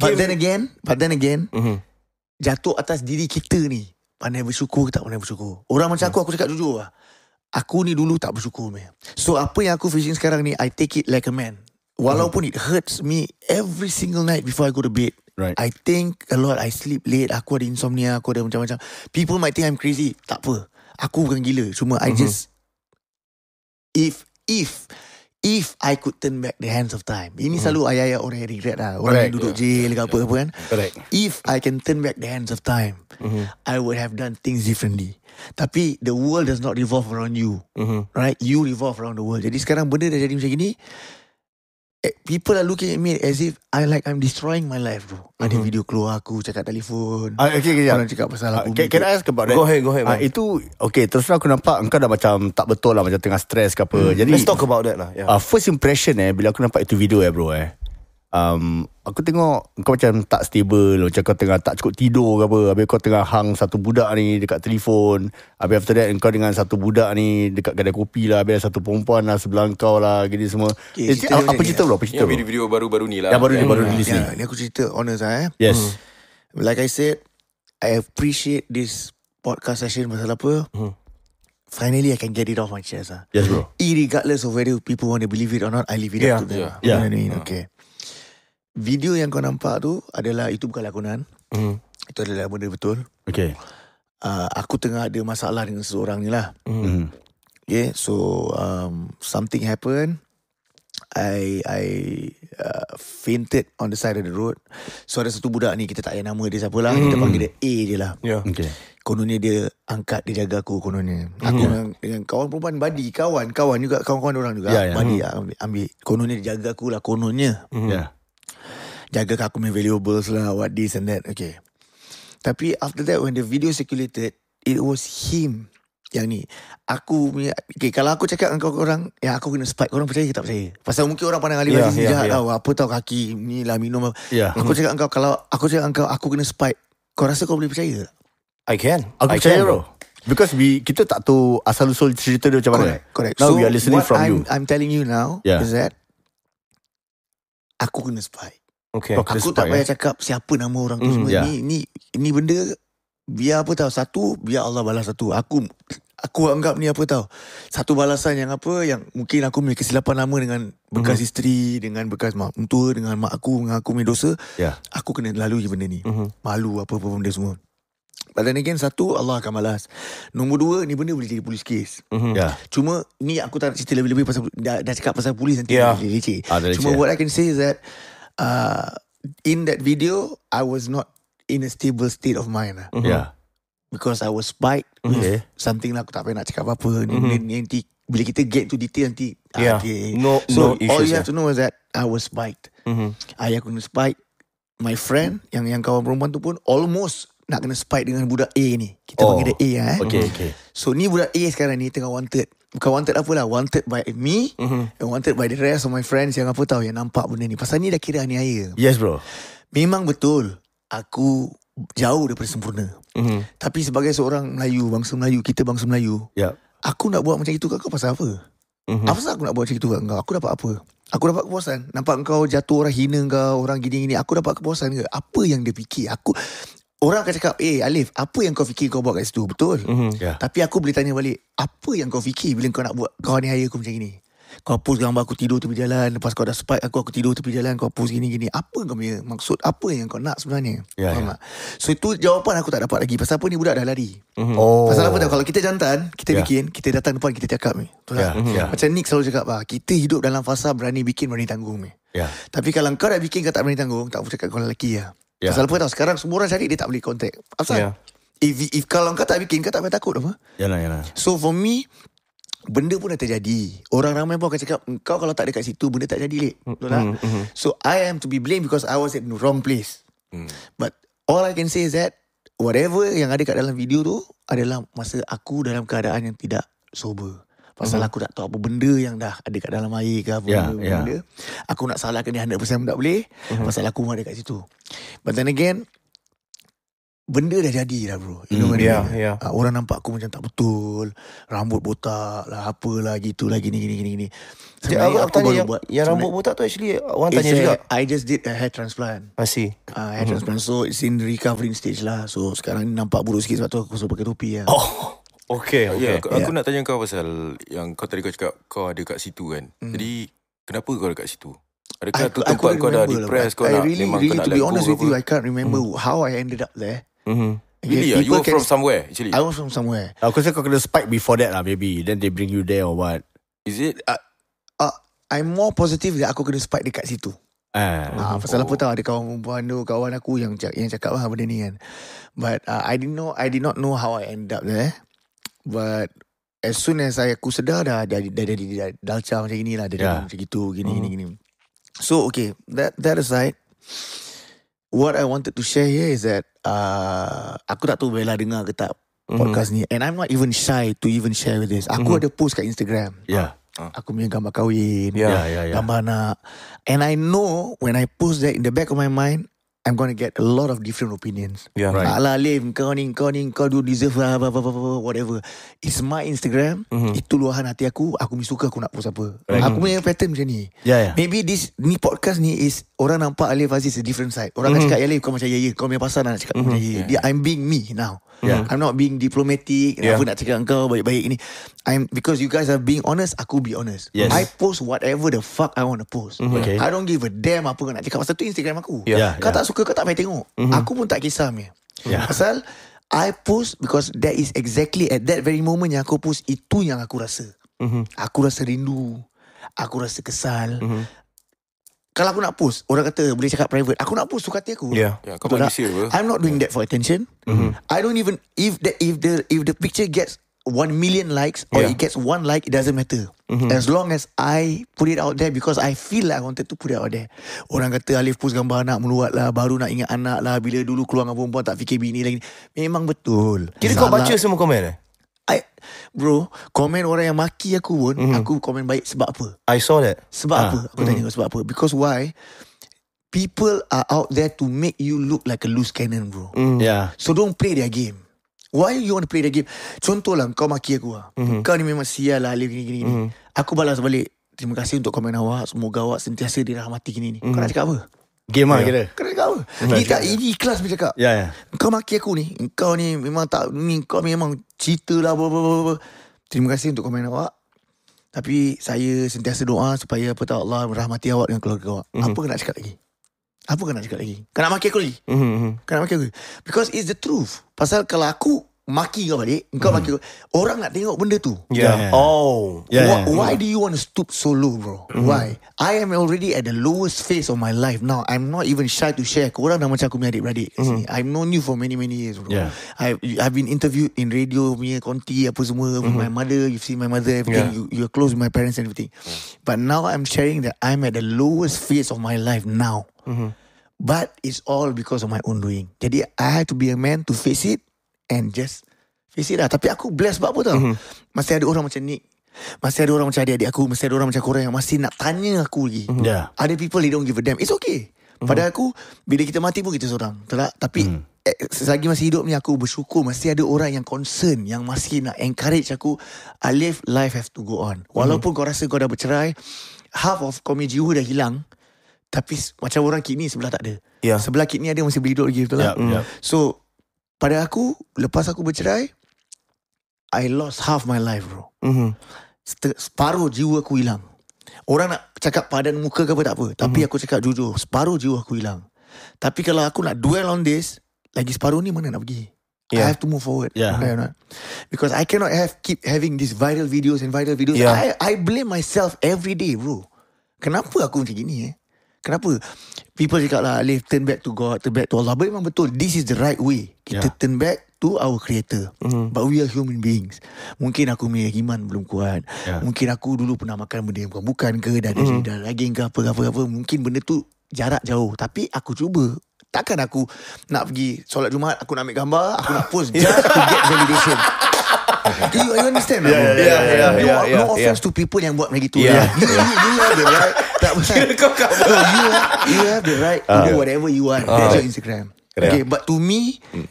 But then again, but then again, mm-hmm. jatuh atas diri kita ni, pandai bersyukur ke tak pandai bersyukur. Orang macam mm. aku, aku cakap jujur lah. Aku ni dulu tak bersyukur meh. So apa yang aku facing sekarang ni, I take it like a man. Walaupun mm. it hurts me every single night before I go to bed right. I think a lot I sleep late Aku ada insomnia Aku ada macam-macam People might think I'm crazy Tak apa Aku bukan gila Cuma mm-hmm. I just If If If I could turn back the hands of time Ini mm-hmm. selalu ayah-ayah orang yang regret lah Orang yang duduk yeah. jail ke apa-apa kan Correct. If I can turn back the hands of time mm-hmm. I would have done things differently Tapi the world does not revolve around you mm-hmm. Right You revolve around the world Jadi sekarang benda dah jadi macam gini Eh, people are looking at me as if I like I'm destroying my life, bro. Ada uh-huh. video keluar aku cakap telefon. Uh, okay, okay, orang yeah. cakap pasal uh, aku. Can, can I ask about that? Go ahead, go ahead. Uh, itu okay. Terus aku nampak engkau dah macam tak betul lah, macam tengah stres ke apa. Hmm. Jadi let's talk about that lah. Yeah. Uh, first impression eh bila aku nampak itu video eh, bro eh. Um, Aku tengok kau macam tak stable Macam kau tengah tak cukup tidur ke apa Habis kau tengah hang satu budak ni dekat telefon Habis after that kau dengan satu budak ni dekat kedai kopi lah Habis satu perempuan lah sebelah kau lah Gini semua okay, eh, eh, cerita apa, cerita lah. bro? Apa cerita video, video baru-baru ni lah Yang baru ni baru rilis ni Ni aku cerita honest lah eh Yes hmm. Like I said I appreciate this podcast session pasal apa hmm. Finally, I can get it off my chest. Ah. Yes, bro. Irregardless of whether people want to believe it or not, I leave it yeah, up to them. Yeah, yeah. You know what I mean? Okay video yang kau nampak tu adalah itu bukan lakonan. Hmm. Itu adalah benda betul. Okay. Uh, aku tengah ada masalah dengan seseorang ni lah. Hmm. hmm. Yeah, so um, something happen. I I uh, fainted on the side of the road. So ada satu budak ni kita tak payah nama dia siapa lah. Mm. Kita panggil dia A je lah. Yeah. Okay. Kononnya dia angkat dia jaga aku kononnya. Mm. Aku hmm. dengan, dengan kawan perempuan badi kawan kawan juga kawan-kawan orang juga. Yeah, yeah. Badi mm. ambil, ambil. Kononnya dia jaga aku lah kononnya. Mm. Yeah jaga aku punya valuables lah what this and that okay tapi after that when the video circulated it was him yang ni aku punya okay, kalau aku cakap dengan kau orang yang aku kena spike kau orang percaya ke tak percaya pasal mungkin orang pandang Ali yeah, Aziz yeah, ya, yeah. apa tau kaki ni lah minum yeah. aku hmm. cakap dengan kau kalau aku cakap dengan kau aku kena spike kau rasa kau boleh percaya tak? I can aku I percaya can, bro. Because we kita tak tahu asal usul cerita dia macam mana. Correct. Now so we are listening from I'm, you. I'm telling you now yeah. is that aku kena spy. Okay, aku part, tak payah eh. cakap siapa nama orang tu mm, semua. Yeah. Ni ni ini benda biar apa tahu satu biar Allah balas satu. Aku aku anggap ni apa tahu. Satu balasan yang apa yang mungkin aku punya kesilapan lama dengan bekas mm-hmm. isteri, dengan bekas mak mentua, dengan mak aku, dengan aku punya dosa. Yeah. Aku kena lalui benda ni. Mm-hmm. Malu apa-apa benda semua. pada then kan, again, satu, Allah akan balas. Nombor dua, ni benda boleh jadi polis kes. Mm-hmm. Yeah. Cuma, ni aku tak nak cerita lebih-lebih pasal, dah, cakap pasal polis nanti. Yeah. Ya. Cuma leceh. what ya. I can say is that, uh, in that video, I was not in a stable state of mind. Lah. Mm-hmm. Yeah. Because I was spiked mm-hmm. with yeah. something lah. Aku tak payah nak cakap apa-apa. Mm-hmm. Nanti, bila kita get to detail nanti. Ah, yeah. Okay. No, so, no issues, all you have to know is that I was spiked. Mm-hmm. Ayah aku kena spike. My friend, mm yang yang kawan perempuan tu pun, almost nak kena spike dengan budak A ni. Kita oh. panggil dia A lah. Eh. Okay, okay. So, ni budak A sekarang ni tengah wanted. Bukan wanted apa lah Wanted by me mm-hmm. And wanted by the rest of my friends Yang apa tahu Yang nampak benda ni Pasal ni dah kira aniaya Yes bro Memang betul Aku Jauh daripada sempurna mm-hmm. Tapi sebagai seorang Melayu Bangsa Melayu Kita bangsa Melayu yep. Ya. Aku nak buat macam itu kat kau Pasal apa mm-hmm. Apa pasal aku nak buat macam itu kat kau Aku dapat apa Aku dapat kepuasan Nampak kau jatuh orang hina kau Orang gini-gini Aku dapat kepuasan ke Apa yang dia fikir Aku Orang akan cakap Eh Alif Apa yang kau fikir kau buat kat situ Betul mm-hmm. yeah. Tapi aku boleh tanya balik Apa yang kau fikir Bila kau nak buat Kau ni aku macam ni Kau hapus gambar aku tidur tepi jalan Lepas kau dah sepat, aku Aku tidur tepi jalan Kau hapus gini-gini Apa kau punya maksud Apa yang kau nak sebenarnya yeah, Faham yeah. tak So itu jawapan aku tak dapat lagi Pasal apa ni budak dah lari mm-hmm. oh. Pasal apa tau Kalau kita jantan Kita yeah. bikin Kita datang depan kita cakap ni yeah. lah. yeah. Macam Nick selalu cakap bah, Kita hidup dalam fasa Berani bikin berani tanggung ni yeah. Tapi kalau kau dah bikin Kau tak berani tanggung Tak boleh cakap kau lelaki lah ya. Yeah. Pasal ya. apa tau Sekarang semua orang cari Dia tak boleh contact Kenapa ya. yeah. if, if kalau kau tak bikin Kau tak payah takut apa yalah, yalah. So for me Benda pun dah terjadi Orang ramai pun akan cakap Kau kalau tak dekat situ Benda tak jadi Betul mm-hmm, mm-hmm. So I am to be blamed Because I was in the wrong place mm. But All I can say is that Whatever yang ada kat dalam video tu Adalah masa aku Dalam keadaan yang tidak Sober Pasal uh-huh. aku tak tahu apa benda yang dah ada kat dalam air ke apa yeah, benda. Yeah. Ya. Aku nak salahkan ni 100% tak boleh. Uh-huh. Pasal aku ada kat situ. But then again, benda dah jadi dah bro. You know mm, yeah, yeah. Orang nampak aku macam tak betul. Rambut botak lah, apalah gitu lah, gini, gini, gini. gini. Sebenarnya aku, aku tanya baru yang, buat. Yang rambut botak tu actually orang tanya a, juga. I just did a hair transplant. I see. Uh, hair uh-huh. transplant. So it's in recovering stage lah. So sekarang nampak buruk sikit sebab tu aku suruh pakai topi lah. Oh. Okay, ya, okay. Yeah, aku, yeah. aku ya. nak tanya kau pasal yang kau tadi kau cakap kau ada kat situ kan. Mm. Jadi kenapa kau ada kat situ? Adakah aku, tu tempat kau, kau dah lah, depressed kau I nak really, memang really, I really, nak to be honest with you I can't remember mm. how I ended up there. Mhm. Really? Yeah, you were from somewhere actually. I was from somewhere. Aku rasa kau kena spike before that lah maybe then they bring you there or what. Is it uh, uh, I'm more positive that aku kena spike dekat situ. Ah, uh, pasal oh. apa tahu ada kawan perempuan tu kawan aku yang yang cakap lah benda ni kan. But uh, I didn't know I did not know how I end up there. But as soon as I aku sedar dah dah dah jadi dalca macam inilah dah jadi macam gitu gini gini hmm. gini. So okay, that that aside, what I wanted to share here is that uh, aku tak tahu Bella dengar ke tak hmm. podcast mm-hmm. ni. And I'm not even shy to even share with this. Aku mm ada post kat Instagram. Yeah. Uh. Aku punya gambar kahwin, yeah, yeah, yeah, yeah. gambar anak. And I know when I post that in the back of my mind, I'm going to get a lot of different opinions. Yeah, right. kau ni, kau do deserve blah, blah, blah, blah, blah, whatever. It's my Instagram. Mm-hmm. Itu luahan hati aku. Aku mesti suka aku nak post apa. Right. Aku punya pattern macam ni. Yeah, yeah. Maybe this ni podcast ni is orang nampak Alif Aziz a different side. Orang mm-hmm. akan mhm. cakap, ya, Alif kau macam ye ya, ye. Ya. Kau punya pasal nak cakap mm-hmm. macam mhm. ye Yeah. I'm being me now. Yeah. Mm-hmm. I'm not being diplomatic. Yeah. Aku nak cakap engkau baik-baik ini. I'm because you guys are being honest, aku be honest. Yes. I post whatever the fuck I want to post. Mm-hmm. Okay. I don't give a damn apa kau nak cakap pasal tu Instagram aku. Yeah. Yeah. Kau tak suka kau tak payah tengok. Mm-hmm. Aku pun tak kisah meh. Yeah. Pasal I post because that is exactly at that very moment yang aku post itu yang aku rasa. Mm-hmm. Aku rasa rindu. Aku rasa kesal. Mm-hmm kalau aku nak post orang kata boleh cakap private aku nak post suka hati aku yeah, yeah manusia lah. i'm not doing yeah. that for attention mm-hmm. i don't even if the if the if the picture gets one million likes or yeah. it gets one like it doesn't matter mm-hmm. as long as i put it out there because i feel like i wanted to put it out there orang kata alif post gambar anak meluat lah baru nak ingat anak lah bila dulu keluar dengan perempuan tak fikir bini lagi memang betul kira kau baca semua komen eh I, bro, komen orang yang maki aku pun, mm-hmm. aku komen baik sebab apa? I saw that. Sebab ha. apa? Aku mm-hmm. tanya sebab apa? Because why? People are out there to make you look like a loose cannon, bro. Mm. Yeah. So don't play their game. Why you want to play their game? Contohlah kau maki aku lah. Mm-hmm. Kau ni memang sial lah. Gini, gini, gini. Mm-hmm. Aku balas balik. Terima kasih untuk komen awak. Semoga awak sentiasa dirahmati gini. Mm-hmm. Kau nak mhm. cakap apa? Game lah ya. kira Kena cakap apa Kita ini kelas dia cakap Ya ya Kau maki aku ni Kau ni memang tak ni, Kau memang cerita lah blah, blah, blah, blah. Terima kasih untuk komen awak Tapi saya sentiasa doa Supaya apa tahu Allah Merahmati awak dengan keluarga awak mm-hmm. Apa kena cakap lagi Apa kena cakap lagi Kena maki aku lagi mm-hmm. Mhm. Kena maki aku lagi Because it's the truth Pasal kalau aku maki kau balik kau mm. maki kau. orang nak tengok benda tu yeah. Ya. Yeah. oh yeah, yeah. why do you want to stoop so low bro mm. why i am already at the lowest phase of my life now i'm not even shy to share kau orang dah macam aku punya adik-beradik mm. sini i've known you for many many years bro yeah. I've, i've been interviewed in radio punya konti apa semua mm. my mother you've seen my mother everything yeah. you you're close with my parents and everything but now i'm sharing that i'm at the lowest phase of my life now mm. but it's all because of my own doing jadi i have to be a man to face it And just face it lah Tapi aku blessed sebab apa tau mm-hmm. Masih ada orang macam Nick Masih ada orang macam adik-adik aku Masih ada orang macam korang Yang masih nak tanya aku lagi mm-hmm. yeah. Ada people they don't give a damn It's okay mm-hmm. Pada aku Bila kita mati pun kita seorang Tidak? Lah? Tapi mm-hmm. eh, Selagi masih hidup ni Aku bersyukur Masih ada orang yang concern Yang masih nak encourage aku I live life have to go on mhm. Walaupun mm-hmm. kau rasa kau dah bercerai Half of kau punya jiwa dah hilang tapi macam orang kidney sebelah tak ada. Yeah. Sebelah kidney ada masih berhidup lagi betul yeah, lah. Yeah. So pada aku lepas aku bercerai I lost half my life bro. Mhm. Separuh jiwa aku hilang. Orang nak cakap padan muka ke apa tak apa, tapi mm-hmm. aku cakap jujur, separuh jiwa aku hilang. Tapi kalau aku nak dwell on this, lagi separuh ni mana nak pergi? Yeah. I have to move forward. Yeah. Right, Because I cannot have keep having these viral videos and viral videos. Yeah. I I blame myself every day bro. Kenapa aku macam gini eh? Kenapa? People cakap lah Alif turn back to God Turn back to Allah But memang betul This is the right way Kita yeah. turn back To our creator mm-hmm. But we are human beings Mungkin aku punya iman Belum kuat yeah. Mungkin aku dulu Pernah makan benda yang bukan-bukan ke Dan mm-hmm. ada lagi ke apa-apa Mungkin benda tu Jarak jauh Tapi aku cuba Takkan aku nak pergi solat jumat aku nak ambil gambar, aku nak post <laughs> ya. just to get validation. Do you, you understand? Yeah, yeah, yeah, yeah, yeah, yeah, yeah, no, yeah, no ya. offense yeah. to people yang buat macam itu. Yeah. Right? You, you, you, have the right. <laughs> Tak besar. no, oh, you, you have the right to ah. do whatever you want. Uh, That's ah. your Instagram. Yeah. Okay, but to me, hmm.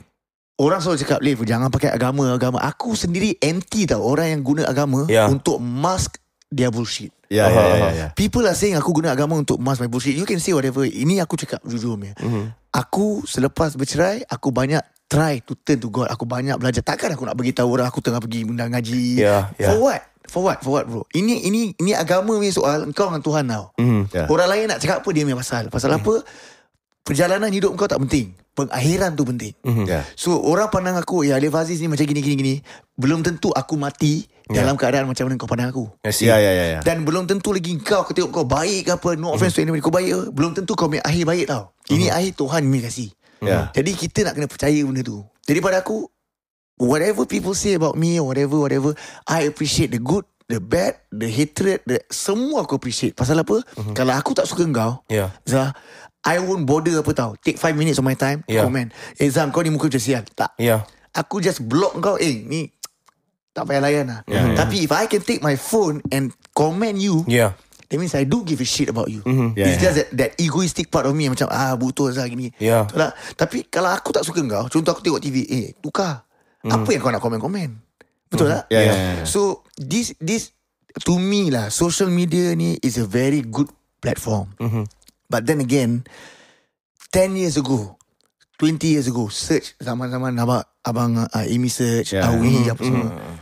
Orang selalu cakap Liv jangan pakai agama agama. Aku sendiri anti tau Orang yang guna agama yeah. Untuk mask Their bullshit yeah, uh-huh. yeah, yeah, yeah. Ya. People are saying Aku guna agama Untuk mask my bullshit You can say whatever Ini aku cakap jujur mm-hmm aku selepas bercerai aku banyak try to turn to god aku banyak belajar takkan aku nak bagi tahu orang aku tengah pergi undang ngaji yeah, yeah. for what for what for what bro ini ini ini agama punya soal kau dengan tuhan tau mm, yeah. orang lain nak cakap apa dia punya pasal pasal mm. apa hmm. perjalanan hidup kau tak penting pengakhiran tu penting mm-hmm. yeah. so orang pandang aku ya Alif Aziz ni macam gini gini gini belum tentu aku mati yeah. dalam keadaan macam mana kau pandang aku. Yes, yeah, yeah, yeah, yeah. Dan belum tentu lagi kau aku tengok kau baik ke apa. No offense mm-hmm. to anybody. Kau baik ke? Belum tentu kau punya akhir baik tau. Ini mm-hmm. akhir Tuhan yang kasih. Yeah. Jadi kita nak kena percaya benda tu. Jadi pada aku, whatever people say about me, whatever, whatever, I appreciate the good, the bad, the hatred, the, semua aku appreciate. Pasal apa? Mm-hmm. Kalau aku tak suka kau, yeah. Zah, I won't bother apa tau. Take five minutes of my time, yeah. Oh comment. Eh Zah, kau ni muka macam sial. Tak. Yeah. Aku just block kau. Eh, ni tak payah layan lah. Yeah, Tapi if I can take my phone and comment you, yeah. that means I do give a shit about you. Mm-hmm. Yeah, It's yeah. just that, that egoistic part of me macam ah butuh lah gini. Yeah. Lah. Tapi kalau aku tak suka kau, contoh aku tengok TV, eh tukar. Mm. Apa yang kau nak komen-komen? Betul mm tak? Yeah, yeah. Yeah, yeah, yeah. So this this to me lah, social media ni is a very good platform. Mm-hmm. But then again, 10 years ago, 20 years ago, search zaman-zaman abang, abang uh, Amy search, yeah. Awi, mm-hmm. apa semua. Mm-hmm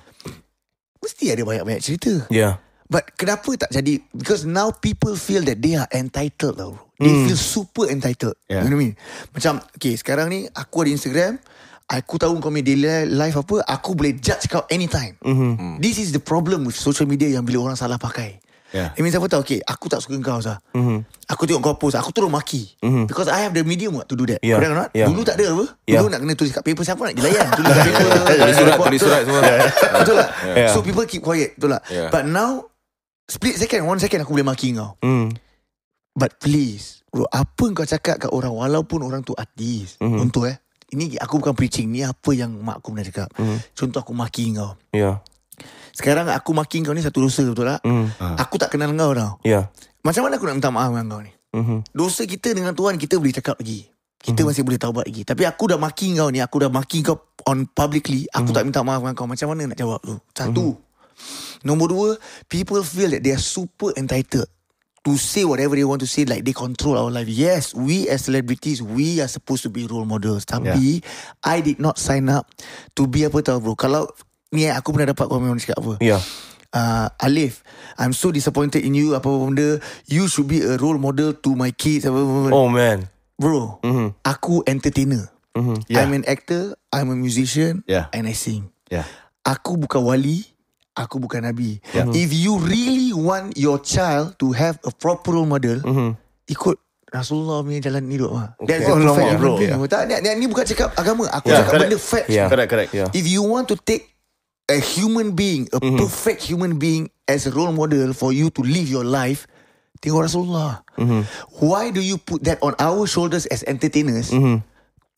mesti ada banyak-banyak cerita. Yeah. But kenapa tak jadi? Because now people feel that they are entitled lah. They mm. feel super entitled. Yeah. You know what I mean? Macam, okay sekarang ni aku ada Instagram. Aku tahu kau punya daily life apa. Aku boleh judge kau anytime. Mm-hmm. This is the problem with social media yang bila orang salah pakai. Yeah. It means apa tau Okay aku tak suka kau sah mm-hmm. Aku tengok kau post Aku turun maki mm-hmm. Because I have the medium what, To do that yeah. Correct or yeah. Dulu tak ada apa yeah. Dulu nak kena tulis kat paper Siapa nak dilayan <laughs> Tulis kat paper Tulis surat Tulis surat semua <laughs> Betul lah yeah. So people keep quiet Betul lah yeah. But now Split second One second aku boleh maki kau mm. But please Bro apa kau cakap kat orang Walaupun orang tu artis mm-hmm. Contoh eh Ini aku bukan preaching Ni apa yang mak aku pernah cakap mm-hmm. Contoh aku maki kau yeah. Sekarang aku makin kau ni satu dosa betul tak? Mm. Uh. Aku tak kenal kau tau. Ya. Yeah. Macam mana aku nak minta maaf dengan kau ni? Mm-hmm. Dosa kita dengan Tuhan kita boleh cakap lagi. Kita mm-hmm. masih boleh taubat lagi. Tapi aku dah makin kau ni, aku dah makin kau on publicly, aku mm-hmm. tak minta maaf dengan kau. Macam mana nak jawab tu? Satu. Mm-hmm. Nombor dua, people feel that they are super entitled to say whatever they want to say like they control our life. Yes, we as celebrities, we are supposed to be role models. Tapi, yeah. I did not sign up to be apa tau bro. Kalau Ni aku pernah dapat komen orang cakap apa. Ya. Yeah. Uh, Alif I'm so disappointed in you Apa-apa benda You should be a role model To my kids apa-apa. Oh man Bro mm-hmm. Aku entertainer mm-hmm. yeah. I'm an actor I'm a musician yeah. And I sing yeah. Aku bukan wali Aku bukan nabi yeah. If you really want Your child To have a proper role model mm-hmm. Ikut Rasulullah punya jalan hidup lah. Okay. That's oh, the fact. Bro. Yeah. Tak, ni, bukan cakap agama. Aku yeah. cakap correct. benda fact. Yeah. Correct, correct. Yeah. If you want to take a human being, a mm-hmm. perfect human being as a role model for you to live your life, tengok Rasulullah. Mm-hmm. Why do you put that on our shoulders as entertainers mm-hmm.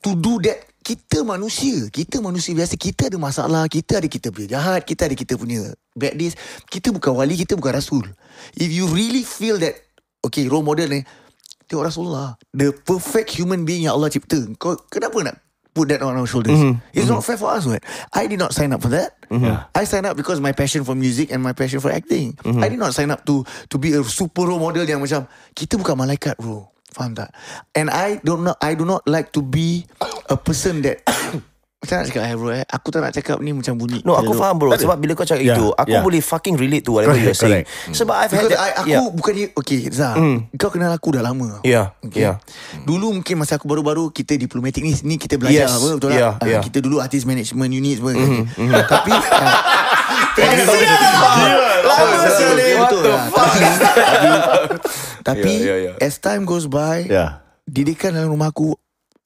to do that? Kita manusia, kita manusia biasa, kita ada masalah, kita ada kita punya jahat, kita ada kita punya bad days. Kita bukan wali, kita bukan rasul. If you really feel that, okay, role model ni, tengok Rasulullah. The perfect human being yang Allah cipta. Kau kenapa nak put that on our shoulders. Mm-hmm. It's mm-hmm. not fair for us, right? I did not sign up for that. Mm-hmm. I signed up because my passion for music and my passion for acting. Mm-hmm. I did not sign up to to be a super role model yang macam kita bukan malaikat, bro. Faham tak? And I don't know. I do not like to be a person that. Macam nak cakap eh bro eh Aku tak nak cakap ni macam bunyi No aku faham bro Sebab bila kau cakap yeah, itu Aku yeah. boleh fucking relate to whatever correct, you're saying correct. Hmm. Sebab I've had ya. Aku yeah. bukan Okay Zah mm. Kau kenal aku dah lama Ya yeah, okay. yeah. Dulu mungkin masa aku baru-baru Kita diplomatik ni Ni kita belajar yes. apa Betul tak yeah, ya, yeah. Kita dulu artis management unit mm-hmm, mm <laughs> Tapi <laughs> ya. Tapi As time goes by yeah. Didikan dalam rumah aku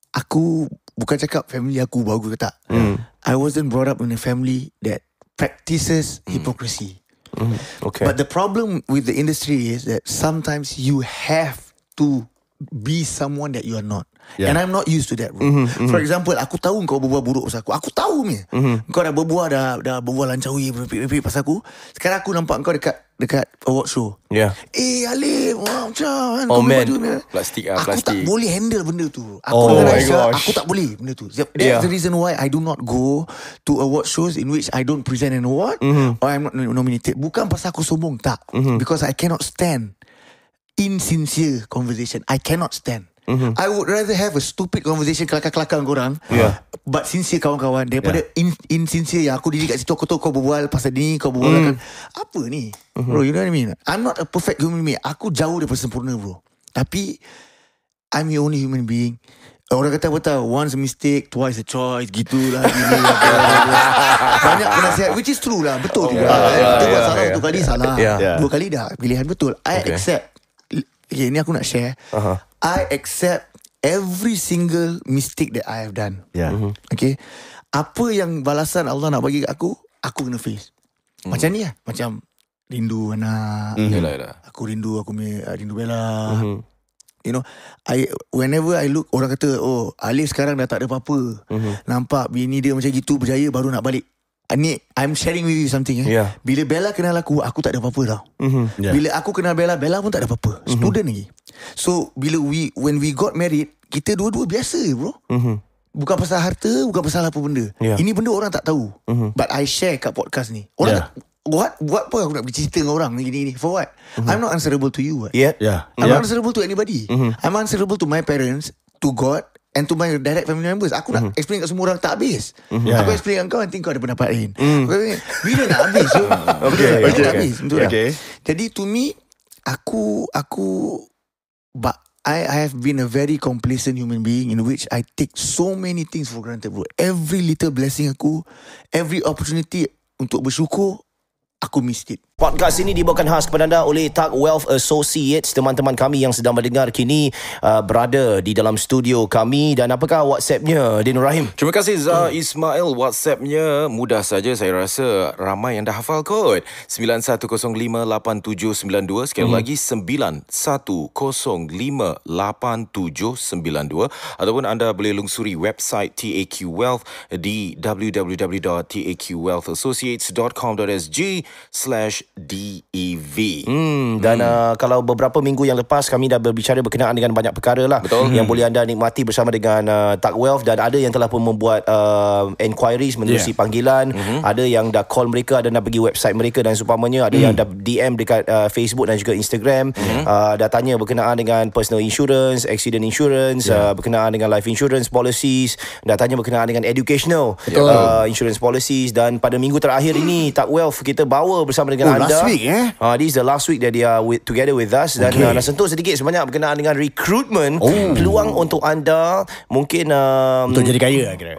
Aku bukan cakap family aku bagus ke tak. Mm. I wasn't brought up in a family that practices mm. hypocrisy. Mm. Okay. But the problem with the industry is that sometimes you have to be someone that you are not. Yeah. And I'm not used to that bro. Mm-hmm, mm-hmm. For example Aku tahu kau berbuah buruk pasal aku Aku tahu ni mm-hmm. Kau dah berbuah Dah, dah berbuah lancawi Repeat-repeat pasal aku Sekarang aku nampak kau dekat Dekat award show yeah. Eh Alif wow, macam kan Oh man Plastik lah Aku plastik. tak boleh handle benda tu aku Oh my gosh Aku tak boleh benda tu That's yeah. the reason why I do not go To award shows In which I don't present an award mm-hmm. Or I'm not nominated Bukan pasal aku sombong Tak mm-hmm. Because I cannot stand Insincere conversation I cannot stand mm-hmm. I would rather have a stupid conversation kelakar-kelakar dengan korang yeah. but sincere kawan-kawan daripada yeah. insincere yang aku diri kat situ aku tahu kau berbual pasal ni kau berbual mm. kan. apa ni mm-hmm. bro you know what I mean I'm not a perfect human being aku jauh daripada sempurna bro tapi I'm the only human being Orang kata apa tahu Once a mistake Twice a choice Gitu Gitulah gini, <laughs> Banyak penasihat Which is true lah Betul oh, juga yeah, yeah, yeah, yeah, salah Satu yeah, kali yeah, salah yeah, Dua kali dah Pilihan betul I okay. accept Okay ini aku nak share uh-huh. I accept every single mistake that I have done. Yeah. Mm-hmm. Okay. Apa yang balasan Allah nak bagi kat aku, aku kena face. Mm. Macam ni lah. Macam rindu anak. Mm. Yelah, yelah. Aku rindu, aku uh, rindu Bella. Mm-hmm. You know I whenever I look orang kata oh Alif sekarang dah tak ada apa-apa. Mm-hmm. Nampak bini dia macam gitu berjaya baru nak balik. Ni I'm sharing with you something eh. Yeah. Bila Bella kenal aku aku tak ada apa-apa tau. Mm-hmm. Yeah. Bila aku kenal Bella Bella pun tak ada apa-apa. Mm-hmm. Student lagi. So bila we when we got married kita dua-dua biasa bro. Mhm. Bukan pasal harta, bukan pasal apa benda. Yeah. Ini benda orang tak tahu. Mm-hmm. But I share kat podcast ni. Orang yeah. tak, What? Buat apa aku nak bercerita dengan orang gini ni? For what? Mm-hmm. I'm not answerable to you. Yeah. yeah. I'm yeah. not answerable to anybody. Mm-hmm. I'm answerable to my parents, to God, And to my direct family members Aku mm-hmm. nak mhm. explain kat semua orang Tak habis yeah. Mhm. Aku ya, ya. explain kat kau Nanti kau ada pendapat lain mm. Bila nak habis so, <laughs> ah, okay, Bila okay, nak okay. habis okay. Okay. Jadi to me Aku Aku But I, I have been a very complacent human being in which I take so many things for granted. Bro. Every little blessing aku, every opportunity untuk bersyukur, aku missed it. Podcast ini dibawakan khas kepada anda oleh Tag Wealth Associates. Teman-teman kami yang sedang mendengar kini uh, berada di dalam studio kami. Dan apakah WhatsApp-nya, Din Rahim? Terima kasih, Zah hmm. Ismail. WhatsAppnya mudah saja saya rasa. Ramai yang dah hafal kot. 9105-8792. Sekali hmm. lagi, 9105-8792. Ataupun anda boleh lungsuri website TAQ Wealth di www.taqwealthassociates.com.sg slash Dev Hmm, dan hmm. Uh, kalau beberapa minggu yang lepas kami dah berbicara berkenaan dengan banyak perkara lah Betul. yang hmm. boleh anda nikmati bersama dengan uh, Tak Wealth dan ada yang telah pun membuat uh, inquiries menerusi yeah. panggilan, mm-hmm. ada yang dah call mereka, ada nak pergi website mereka dan seumpamanya, ada hmm. yang dah DM dekat uh, Facebook dan juga Instagram, mm-hmm. uh, dah tanya berkenaan dengan personal insurance, accident insurance, yeah. uh, berkenaan dengan life insurance policies, dah tanya berkenaan dengan educational Uh, insurance policies dan pada minggu terakhir ini Tak Wealth kita bawa bersama dengan uh, anda. Last week eh? Uh, this is the last week that they are with, together with us. Dan uh, nak sentuh sedikit sebanyak berkenaan dengan recruitment. Oh. Peluang untuk anda mungkin... Um, untuk jadi kaya lah kira.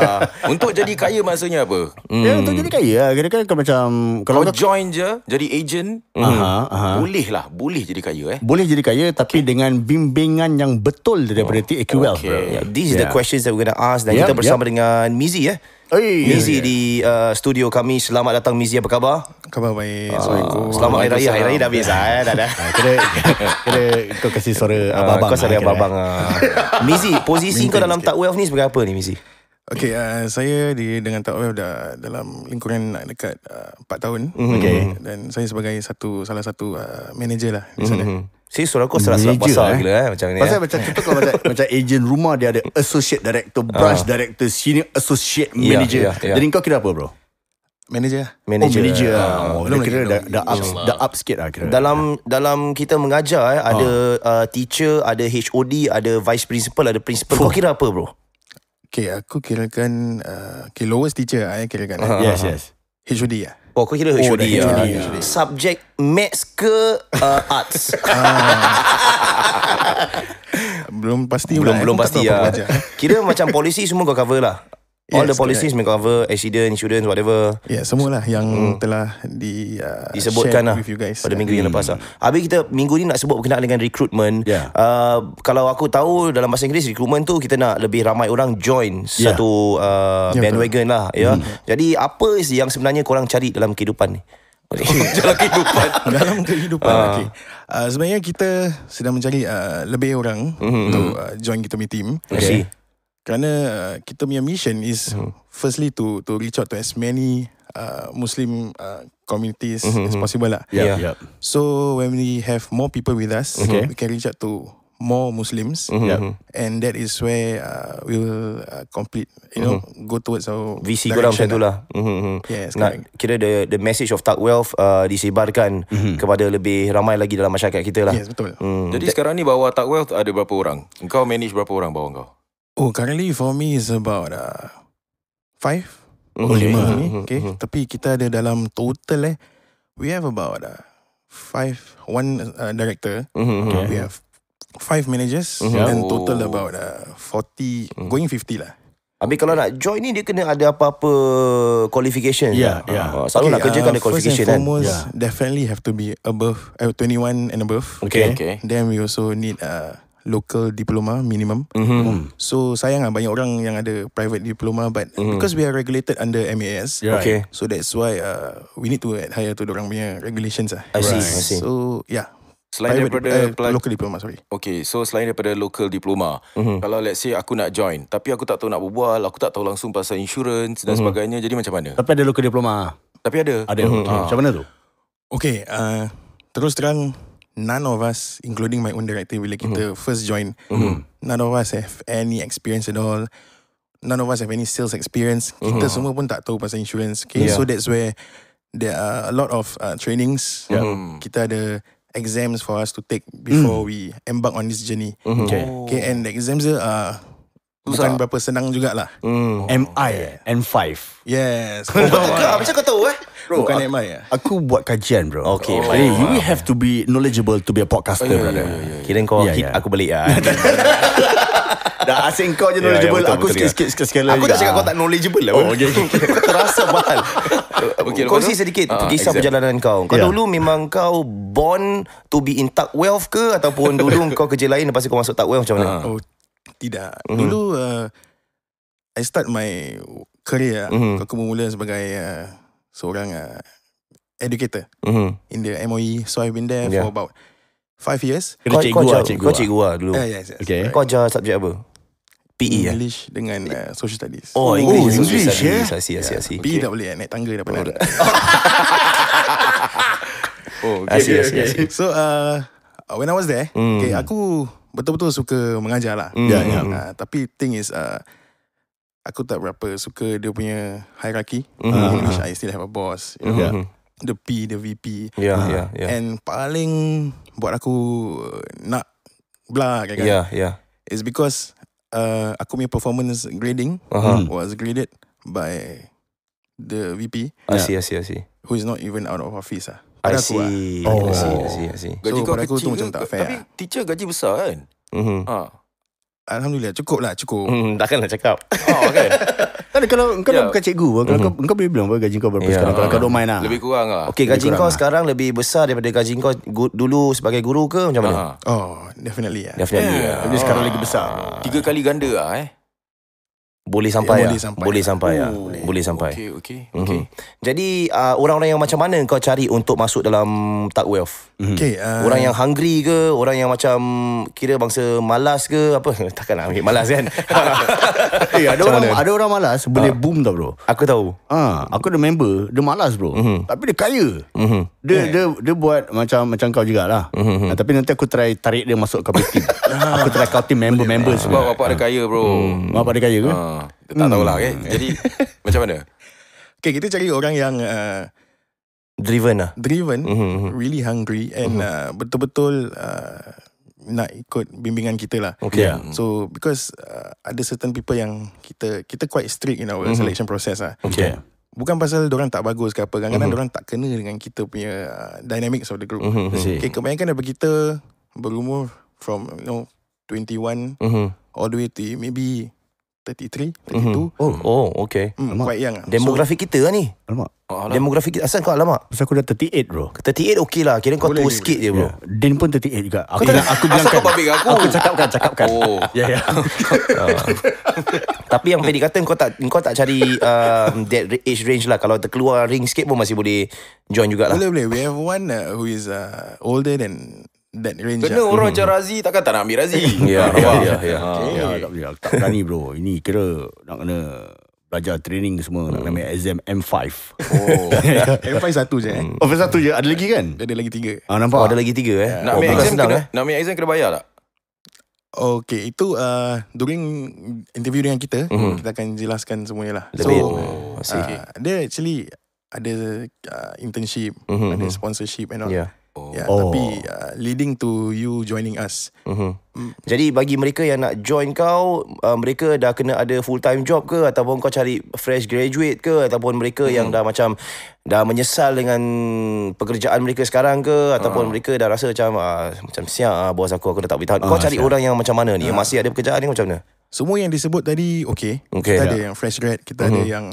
<laughs> untuk jadi kaya maksudnya apa? Ya, hmm. Ya, untuk jadi kaya lah. Kira-kira kan macam... Kalau, kalau join je, jadi agent. Hmm. Aha, aha. Boleh lah. Boleh jadi kaya eh. Boleh jadi kaya tapi okay. dengan bimbingan yang betul daripada oh. TAQL. Okay. Yeah. This is yeah. the ya. questions that we're going to ask. Dan yep, ya, kita bersama yep. dengan Mizi eh. Hey. Mizi yeah, yeah. di uh, studio kami. Selamat datang Mizi. Apa khabar? Khabar baik. Ah, Assalamualaikum. Uh, selamat Hari Raya. Hari Raya dah habis lah. Eh. Dah dah. kira, ah, kira, kira kau kasih suara uh, abang-abang. Kau lah, suara abang-abang. Uh. <laughs> Mizi, posisi kau dalam Tak Wealth ni sebagai apa ni Mizi? Okay, uh, saya di dengan Tak Wealth dah dalam lingkungan dekat uh, 4 tahun. Mm-hmm. Okay. Mhm. Dan saya sebagai satu salah satu uh, manager lah di sana. Mm-hmm. Si suara aku serasa pasal eh? gila eh macam ni. Pasal eh? macam contoh kalau macam <laughs> macam ejen rumah dia ada associate director, ah. branch director, senior associate ya, manager. Ya, ya. Jadi kau kira apa bro? Manager. Manager. Eh? Oh, manager. Kau ah. ah, oh, kira dah dah up dah up sikit lah kira. Dalam dalam kita mengajar ada teacher, ada HOD, ada vice principal, ada principal. Kau kira apa bro? Okay, aku kira kan okay, lowest teacher, I kira kan yes, yes. HOD ya. Oh kau kira HOD, HOD, ya. HOD ya. Subject Maths ke uh, Arts <laughs> ah. Belum pasti Belum, lah. belum pasti ya. Kira macam polisi Semua kau cover lah All the policies correct. may cover accident, insurance, whatever. Yeah, semualah yang hmm. telah di, uh, disebutkan lah you guys. pada minggu hmm. yang lepas. Lah. Habis kita minggu ni nak sebut berkenaan dengan recruitment. Yeah. Uh, kalau aku tahu dalam bahasa Inggeris, recruitment tu kita nak lebih ramai orang join yeah. satu uh, yeah, bandwagon betul. lah. Yeah. Hmm. Jadi apa yang sebenarnya korang cari dalam kehidupan ni? <laughs> <laughs> dalam kehidupan. dalam kehidupan, uh. Ah. okay. Uh, ah, sebenarnya kita sedang mencari uh, lebih orang mm-hmm. untuk uh, join kita punya team. okay. Kerana uh, kita punya mission is mm-hmm. firstly to to reach out to as many uh, Muslim uh, communities mm-hmm. as hmm. possible lah. Yeah. Yeah. yeah. So when we have more people with us, okay. we can reach out to more Muslims. Mm-hmm. Yeah. Hmm. And that is where uh, we will uh, complete, you mm-hmm. know, go towards our VC go down macam lah. Yes. Nah, kira the the message of tak wealth uh, disebarkan mm-hmm. kepada lebih ramai lagi dalam masyarakat kita lah. Yes, betul. Mm. Jadi that, sekarang ni bawa tak wealth ada berapa orang? Kau manage berapa orang bawa kau? Oh currently for me is about uh, Five Oh lima ni mm-hmm. Okay mm-hmm. Tapi kita ada dalam total eh We have about uh, Five One uh, director okay. okay We have Five managers mm-hmm. And oh. total about uh, Forty hmm Going fifty lah Habis kalau nak join ni Dia kena ada apa-apa Qualification Ya yeah, ya. yeah. Uh, Selalu okay, nak kerjakan uh, kan ada qualification First and kan? foremost yeah. Definitely have to be Above uh, 21 and above okay. okay Then we also need uh, local diploma minimum. Mm-hmm. Hmm. So sayang lah banyak orang yang ada private diploma but mm. because we are regulated under MAS. Yeah, okay. Right. So that's why uh, we need to add higher to orang punya regulations lah. I see. Right. I see. So yeah. Selain private, daripada uh, eh, pelaj- local diploma sorry. Okay. So selain daripada local diploma, mm-hmm. kalau let's say aku nak join tapi aku tak tahu nak berbual, aku tak tahu langsung pasal insurance dan mm-hmm. sebagainya jadi macam mana? Tapi ada local diploma. Tapi ada. Ada. Mm-hmm. Ha. Macam mana tu? Okay. Uh, terus terang none of us, including my own director, bila kita mm-hmm. first join, mm-hmm. none of us have any experience at all. None of us have any sales experience. Mm-hmm. Kita mhm. semua pun tak tahu pasal insurance. Okay, yeah. so that's where there are a lot of uh, trainings. Mm-hmm. Kita ada exams for us to take before mm-hmm. we embark on this journey. Mm-hmm. Okay. okay, and the exams are uh, Bukan berapa senang jugalah. Mm. MI, M5. Yes. <laughs> macam kau tahu eh? bro. Bukan aku, MI ya? Aku buat kajian bro. Okay. Oh, bro. Eh, you yeah. have to be knowledgeable to be a podcaster oh, yeah, brother. Yeah, yeah, yeah. Kira kau yeah, hit yeah. aku balik lah. <laughs> Dah asing kau je ya, ya, knowledgeable yeah, yeah, betul, Aku sikit-sikit ya. lagi. Aku tak cakap kau tak knowledgeable lah oh, okay. <laughs> terasa mahal <laughs> okay, Kongsi sedikit uh, Kisah exam. perjalanan kau Kau yeah. dulu memang kau Born to be in tuck wealth ke Ataupun dulu kau kerja lain Lepas kau masuk tuck wealth macam mana uh. oh, Tidak mm. Dulu uh, I start my career mm. Aku mula sebagai uh, seorang uh, educator mm-hmm. in the MOE. So I've been there yeah. for about five years. Kau cikgu, cikgu, ah, ah. cikgu, ah. cikgu, cikgu lah dulu. Uh, yes, yes. Okay. Kau ajar subjek apa? PE English ya? English dengan uh, social studies. Oh, oh English. English, English studies. Yeah? I see, I see, I see. PE tak boleh eh. naik tangga dah <laughs> pernah. Oh, okay. I see, okay, I see, okay. So, uh, when I was there, mm. okay, aku betul-betul suka mengajar lah. Mm. Yeah, yeah. Mm. Uh, tapi thing is, uh, aku tak berapa suka dia punya hierarchy mm-hmm. uh, which mhm. I still have a boss you mhm. know yeah. the P the VP yeah, uh, yeah, yeah. and paling buat aku nak blah kan, kan. yeah, yeah. It's because uh, aku punya performance grading uh-huh. Hmm. was graded by the VP I yeah, see I see I see who is not even out of office ah I, see. Aku, ah. oh. I see I see I see gaji so, kau kecil aku, tu tak fair tapi ah. teacher gaji besar kan mm-hmm. ha. Alhamdulillah cukup lah cukup. Hmm, takkanlah cakap. Oh, okay. <laughs> Tadi kalau kau yeah. bukan cikgu, kalau mm-hmm. kau, boleh bilang berapa gaji kau berapa yeah. sekarang kalau kau main lah. Lebih kurang lah. Okay, gaji kau lah. sekarang lebih besar daripada gaji kau dulu sebagai guru ke macam mana? Uh-huh. Oh, definitely ya. Definitely. Yeah. Yeah. oh. sekarang ah. lagi besar. Tiga kali ganda lah eh boleh sampai, ya, boleh sampai. Boleh ah. sampai. Ya. boleh. boleh sampai. okay okey. Mm-hmm. Okay. Jadi uh, orang-orang yang macam mana kau cari untuk masuk dalam tak wealth? Mm-hmm. Okay, uh, orang yang hungry ke, orang yang macam kira bangsa malas ke apa? <laughs> Takkanlah ambil malas kan. hey, <laughs> eh, ada orang ada orang malas boleh boom tak bro. Aku tahu. Ha, aku ada member dia malas bro. Mm-hmm. Tapi dia kaya. Mm-hmm. Dia, yeah. dia dia buat macam macam kau jugalah. Mm-hmm. Nah, tapi nanti aku try tarik dia masuk ke team. <laughs> aku try kau team member-member sebab bapak dia kaya bro. Hmm. Bapak dia kaya ke? Tak hmm. tahulah kan. Okay? Jadi <laughs> macam mana? Okay, kita cari orang yang uh, driven lah. Driven, mm-hmm. really hungry and mm-hmm. uh, betul-betul uh, nak ikut bimbingan kita lah. Okay. Yeah. Hmm. So because uh, ada certain people yang kita kita quite strict in our mm-hmm. selection process lah. Okay. Bukan pasal orang tak bagus ke apa, kadang-kadang mm-hmm. orang tak kena dengan kita punya uh, dynamics of the group. Mm-hmm. Okay, kebanyakan daripada kita berumur from you know 21 mm-hmm. all the way to maybe 33, 32. Mhm. Oh, oh okay. Hmm, quite young. Lah. Demografi so, kita lah ni. Alamak. Oh, alamak. Demografi kita. Asal kau lama. Pasal aku dah 38 bro. 38 okay lah. Kira kau tua sikit je bro. Yeah. Din pun 38 juga. Aku, tak, aku bilang kan. Asal kau aku? Aku cakapkan, cakapkan. Oh. <laughs> Ya, yeah, ya. Yeah. <laughs> <laughs> Tapi yang Fedy kata kau tak kau tak cari um, that age range lah. Kalau terkeluar ring sikit pun masih boleh join jugalah. Boleh, boleh. We have one uh, who is uh, older than that range Kena lah. orang macam mm-hmm. Razi takkan tak nak ambil Razi. <laughs> ya, ya, ya, ya. Ah, ya lah. tak, berani bro. Ini kira nak kena belajar training semua hmm. nak ambil exam M5. Oh. <laughs> M5 satu je eh. Hmm. Oh, satu je. Ada lagi kan? Ada lagi tiga. Ah, nampak oh, ada lagi tiga eh. Nak oh, ambil exam sedang, kena, eh? nak ambil exam kena bayar tak? Okay, itu uh, during interview dengan kita, mm-hmm. kita akan jelaskan semuanya lah. So, oh, uh, dia actually ada uh, internship, mm-hmm. ada mhm. sponsorship and all. Yeah. Yeah, oh. Ya, oh. Tapi uh, leading to you joining us. Uh-huh. Mm. Jadi bagi mereka yang nak join kau, uh, mereka dah kena ada full time job ke, ataupun kau cari fresh graduate ke, ataupun mereka mm. yang dah macam dah menyesal dengan pekerjaan mereka sekarang ke, ataupun uh. mereka dah rasa macam uh, macam siap uh, bos aku aku dah tak boleh tahan. Uh, kau cari siap. orang yang macam mana ni? Uh. masih ada pekerjaan ni macam mana? Semua yang disebut tadi okay. okay kita ya. ada yang fresh grad, kita uh-huh. ada yang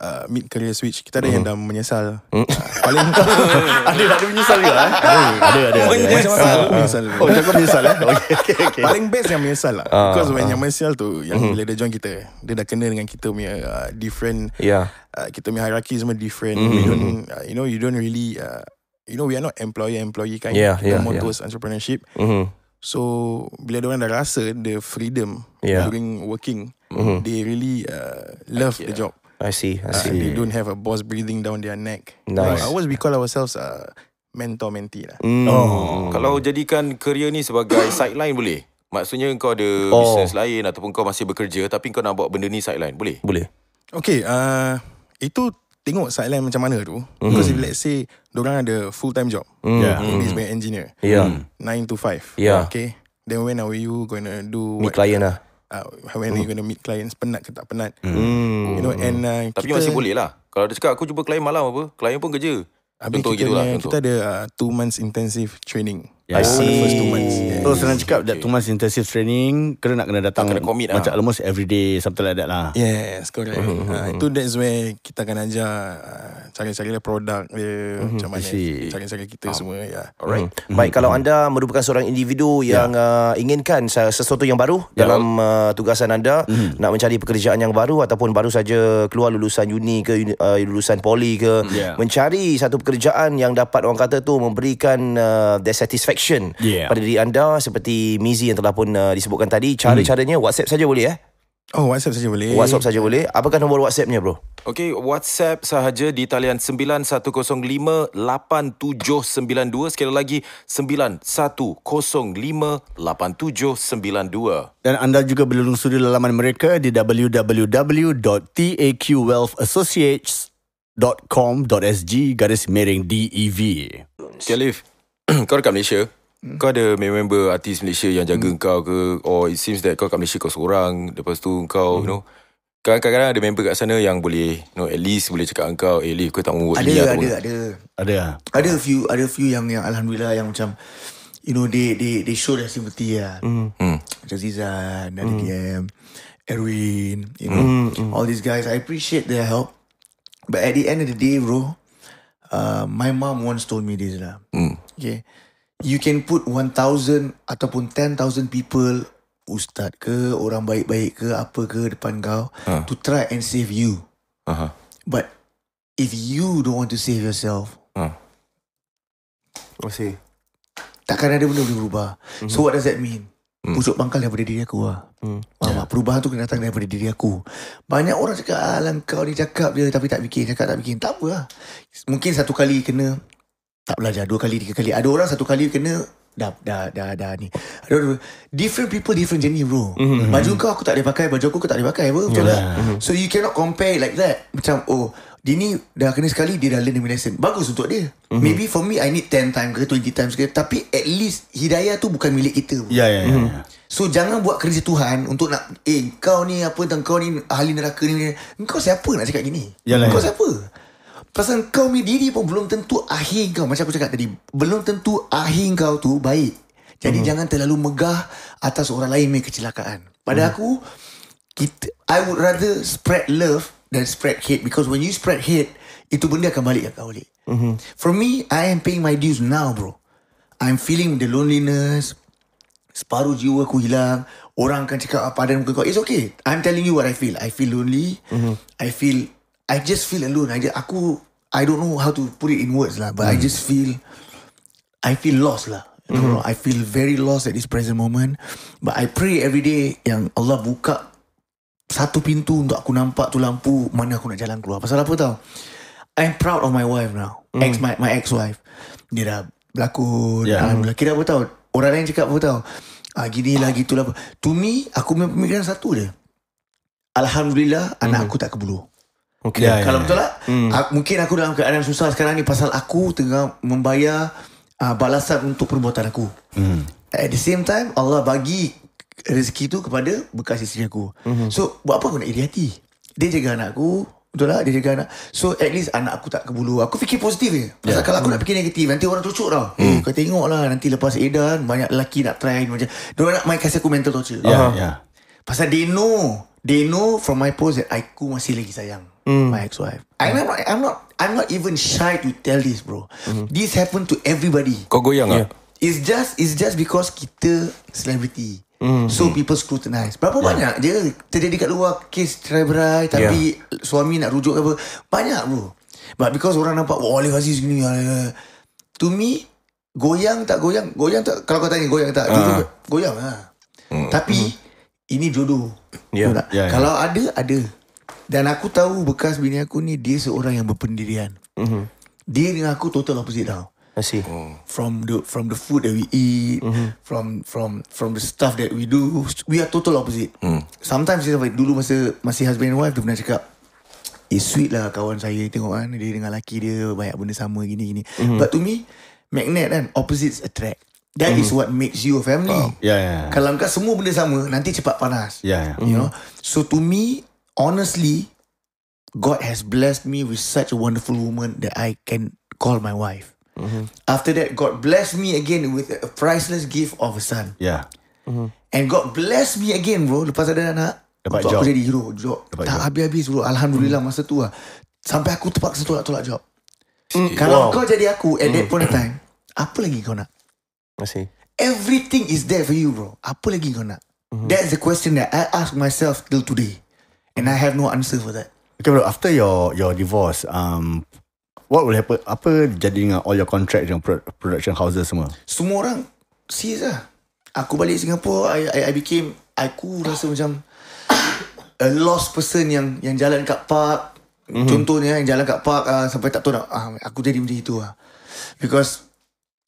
uh, mid career switch kita ada mm-hmm. yang dah menyesal mm-hmm. paling <laughs> ada ada menyesal ke eh? ada ada ada oh, eh? menyesal oh, menyesal oh jangan oh, menyesal eh <laughs> okay, okay. paling best yang menyesal lah uh, because when uh. yang menyesal tu yang mm-hmm. bila dia join kita dia dah kena dengan kita punya uh, different yeah. uh, kita punya hierarchy semua different mm-hmm. uh, you know you don't really uh, you know we are not employer employee kind yeah, kita yeah, more yeah. entrepreneurship mm-hmm. So bila dia orang dah rasa the freedom yeah. during working mm-hmm. they really uh, love okay, the uh, job. I see. I uh, They don't have a boss breathing down their neck. Nice. Like, I always we call ourselves a uh, mentor mentee lah. Mm. Oh. Kalau jadikan kerja ni sebagai <coughs> sideline boleh? Maksudnya kau ada oh. business lain ataupun kau masih bekerja tapi kau nak buat benda ni sideline boleh? Boleh. Okay. Uh, itu tengok sideline macam mana tu. Mm. Because if let's say diorang ada full time job. Mm. Yeah. Mm. Based by engineer. Yeah. 9 mm. to 5. Yeah. Okay. Then when are you going to do... Meet client lah uh, when hmm. you gonna meet clients penat ke tak penat hmm. you know and uh, tapi kita, masih boleh lah kalau dia cakap aku jumpa klien malam apa klien pun kerja Habis contoh kita, gitu lah, kita ada 2 uh, months intensive training Yeah. I oh, see. For Yeah. So senang cakap, okay. that two months intensive training, kena nak kena datang kena commit, lah. macam ha. almost every day, something like that lah. Yes, correct. Mm-hmm. Uh, itu mm-hmm. that's where kita akan ajar ah, cari-cari lah produk dia, mm-hmm. macam mana cari-cari kita um. semua. Yeah. Mm-hmm, Alright. Mm-hmm. Baik, kalau anda merupakan seorang individu yang uh, inginkan sesuatu yang baru yeah. dalam uh, tugasan anda, mm-hmm. nak mencari pekerjaan yang baru ataupun baru saja keluar lulusan uni ke uh, lulusan poli ke, yeah. mencari satu pekerjaan yang dapat orang kata tu memberikan uh, their satisfaction satisfaction yeah. pada diri anda seperti Mizi yang telah pun uh, disebutkan tadi cara-caranya hmm. WhatsApp saja boleh eh Oh WhatsApp saja boleh. WhatsApp saja boleh. Apakah nombor WhatsAppnya bro? Okay WhatsApp sahaja di talian 9105 8792 sekali lagi 9105 Dan anda juga boleh lungsuri laman mereka di www.taqwealthassociates.com.sg garis miring DEV. Sialif. Okay, <clears throat> kau dekat Malaysia hmm. Kau ada member-member artis Malaysia yang jaga hmm. kau ke Or it seems that kau kat Malaysia kau seorang Lepas tu kau hmm. you know Kadang-kadang ada member kat sana yang boleh you know, At least boleh cakap dengan kau Eh Lee kau tak mau buat ada, ada, ada, ada Ada lah Ada few, ada few yang, yang Alhamdulillah yang macam You know they they they show their sympathy ya. Hmm. Macam Zizan, Nadia hmm. DM, Erwin, you know, mm, mm. all these guys. I appreciate their help. But at the end of the day, bro, uh, my mom once told me this lah. Mm. Okay. You can put 1,000 ataupun 10,000 people, ustaz ke, orang baik-baik ke, apa ke depan kau, ha. to try and save you. Aha. But if you don't want to save yourself, ha. I takkan ada benda boleh berubah. Mm-hmm. So mhm. what does that mean? Hmm. Pusuk pangkal daripada diri aku lah. Hmm. yeah. Ya. Perubahan tu kena datang daripada diri aku. Banyak orang cakap, alam ah, kau ni cakap je tapi tak fikir. Cakap tak fikir. Tak apa lah. Mungkin satu kali kena, tak belajar dua kali tiga kali ada orang satu kali kena dah dah dah dah, dah ni ada different people different journey bro mm-hmm. baju kau aku tak boleh pakai baju aku, aku tak boleh pakai apa betul yeah. lah mm-hmm. so you cannot compare like that macam oh dia ni dah kena sekali dia dah learn the lesson bagus untuk dia mm-hmm. maybe for me i need 10 times ke 20 times ke tapi at least hidayah tu bukan milik kita ya yeah, ya yeah, mm-hmm. yeah. So jangan buat kerja Tuhan untuk nak eh kau ni apa tentang kau ni ahli neraka ni. Kau siapa nak cakap gini? Yalah, Engkau yalah. siapa? Pasal kau punya diri pun belum tentu akhir kau. Macam aku cakap tadi. Belum tentu akhir kau tu baik. Jadi mm. jangan terlalu megah atas orang lain punya kecelakaan. Pada mm. aku, kita, I would rather spread love than spread hate. Because when you spread hate, itu benda akan balik kat kau balik. Mm-hmm. For me, I am paying my dues now bro. I'm feeling the loneliness. Separuh jiwa aku hilang. Orang akan cakap apa ah, dan muka kau. It's okay. I'm telling you what I feel. I feel lonely. Mm-hmm. I feel I just feel alone. I just, aku, I don't know how to put it in words lah, but mm. I hmm. just feel, I feel lost lah. Mm-hmm. I feel very lost at this present moment. But I pray every day yang Allah buka satu pintu untuk aku nampak tu lampu mana aku nak jalan keluar. Pasal apa tau? I'm proud of my wife now. Mm. Ex my my ex wife. Dia dah berlakon. Yeah. Alhamdulillah. Kira apa tau? Orang lain cakap apa tau? Ah, gini lah, gitulah. To me, aku punya pemikiran satu je. Alhamdulillah, mm. anak hmm. aku tak kebuluh. Okay. Yeah, ya, ya, kalau yeah. betul lah. Mm. mungkin aku dalam keadaan susah sekarang ni pasal aku tengah membayar uh, balasan untuk perbuatan aku. Mm. At the same time, Allah bagi rezeki tu kepada bekas isteri aku. Mm-hmm. So, buat apa aku nak iri hati? Dia jaga anak aku. Betul lah, dia jaga anak. So, at least anak aku tak kebulu. Aku fikir positif je. Pasal yeah. kalau aku mm. nak hmm. fikir negatif, nanti orang cucuk tau. Mm. Kau tengok lah, nanti lepas edan, banyak lelaki nak try ni macam. Dia nak main kasih aku mental torture. Uh-huh. Ya, yeah. Pasal they know, they know from my post that aku masih lagi sayang mm. my ex-wife. I'm not, I'm not, I'm not even shy to tell this, bro. Mm-hmm. This happened to everybody. Kau goyang yeah. ah? It's just, it's just because kita celebrity. Mm-hmm. So people scrutinize Berapa yeah. banyak dia Terjadi kat luar Kes try berai Tapi yeah. suami nak rujuk apa Banyak bro But because orang nampak Wah oh, Alif Aziz gini To me Goyang tak goyang Goyang tak Kalau kau tanya goyang tak uh-huh. Goyang lah mm-hmm. Tapi mm-hmm. Ini jodoh yeah. Yeah, yeah, Kalau yeah. ada Ada dan aku tahu bekas bini aku ni dia seorang yang berpendirian. Mm-hmm. Dia dengan aku total opposite tau. I see. Oh. From the from the food that we eat, mm-hmm. from from from the stuff that we do, we are total opposite. Mm. Sometimes saya dulu masa masih husband and wife tu pernah cakap, It's eh, sweet lah kawan saya tengok kan dia dengan laki dia banyak benda sama gini gini. Mm-hmm. But to me, magnet kan opposites attract. That mm-hmm. is mhm. what makes you a family. Oh. Yeah, yeah, yeah. Kalau kau semua benda sama, nanti cepat panas. Yeah, yeah. Mm-hmm. You know. Mhm. So to me, honestly, God has blessed me with such a wonderful woman that I can call my wife. Mm-hmm. After that, God blessed me again with a priceless gift of a son. Yeah. Mm-hmm. And God bless me again, bro. Lepas ada anak, Dapat job. aku jadi hero. Job. Dapat tak habis-habis, bro. Alhamdulillah mm. masa tu lah. Sampai aku terpaksa tolak-tolak job. Mm. mm kalau wow. kau jadi aku at mm. that point of time, apa lagi kau nak? I see. Everything is there for you, bro. Apa lagi kau nak? Mm-hmm. That's the question that I ask myself till today and I have no answer for that. Okay, bro. After your your divorce, um, what will happen? Apa jadi dengan all your contract yang production houses semua? Semua orang see lah. Aku balik Singapore, I, I I became aku rasa macam a lost person yang yang jalan kat park. Mm-hmm. Contohnya yang jalan kat park uh, sampai tak tahu nak uh, aku jadi macam itu lah. Because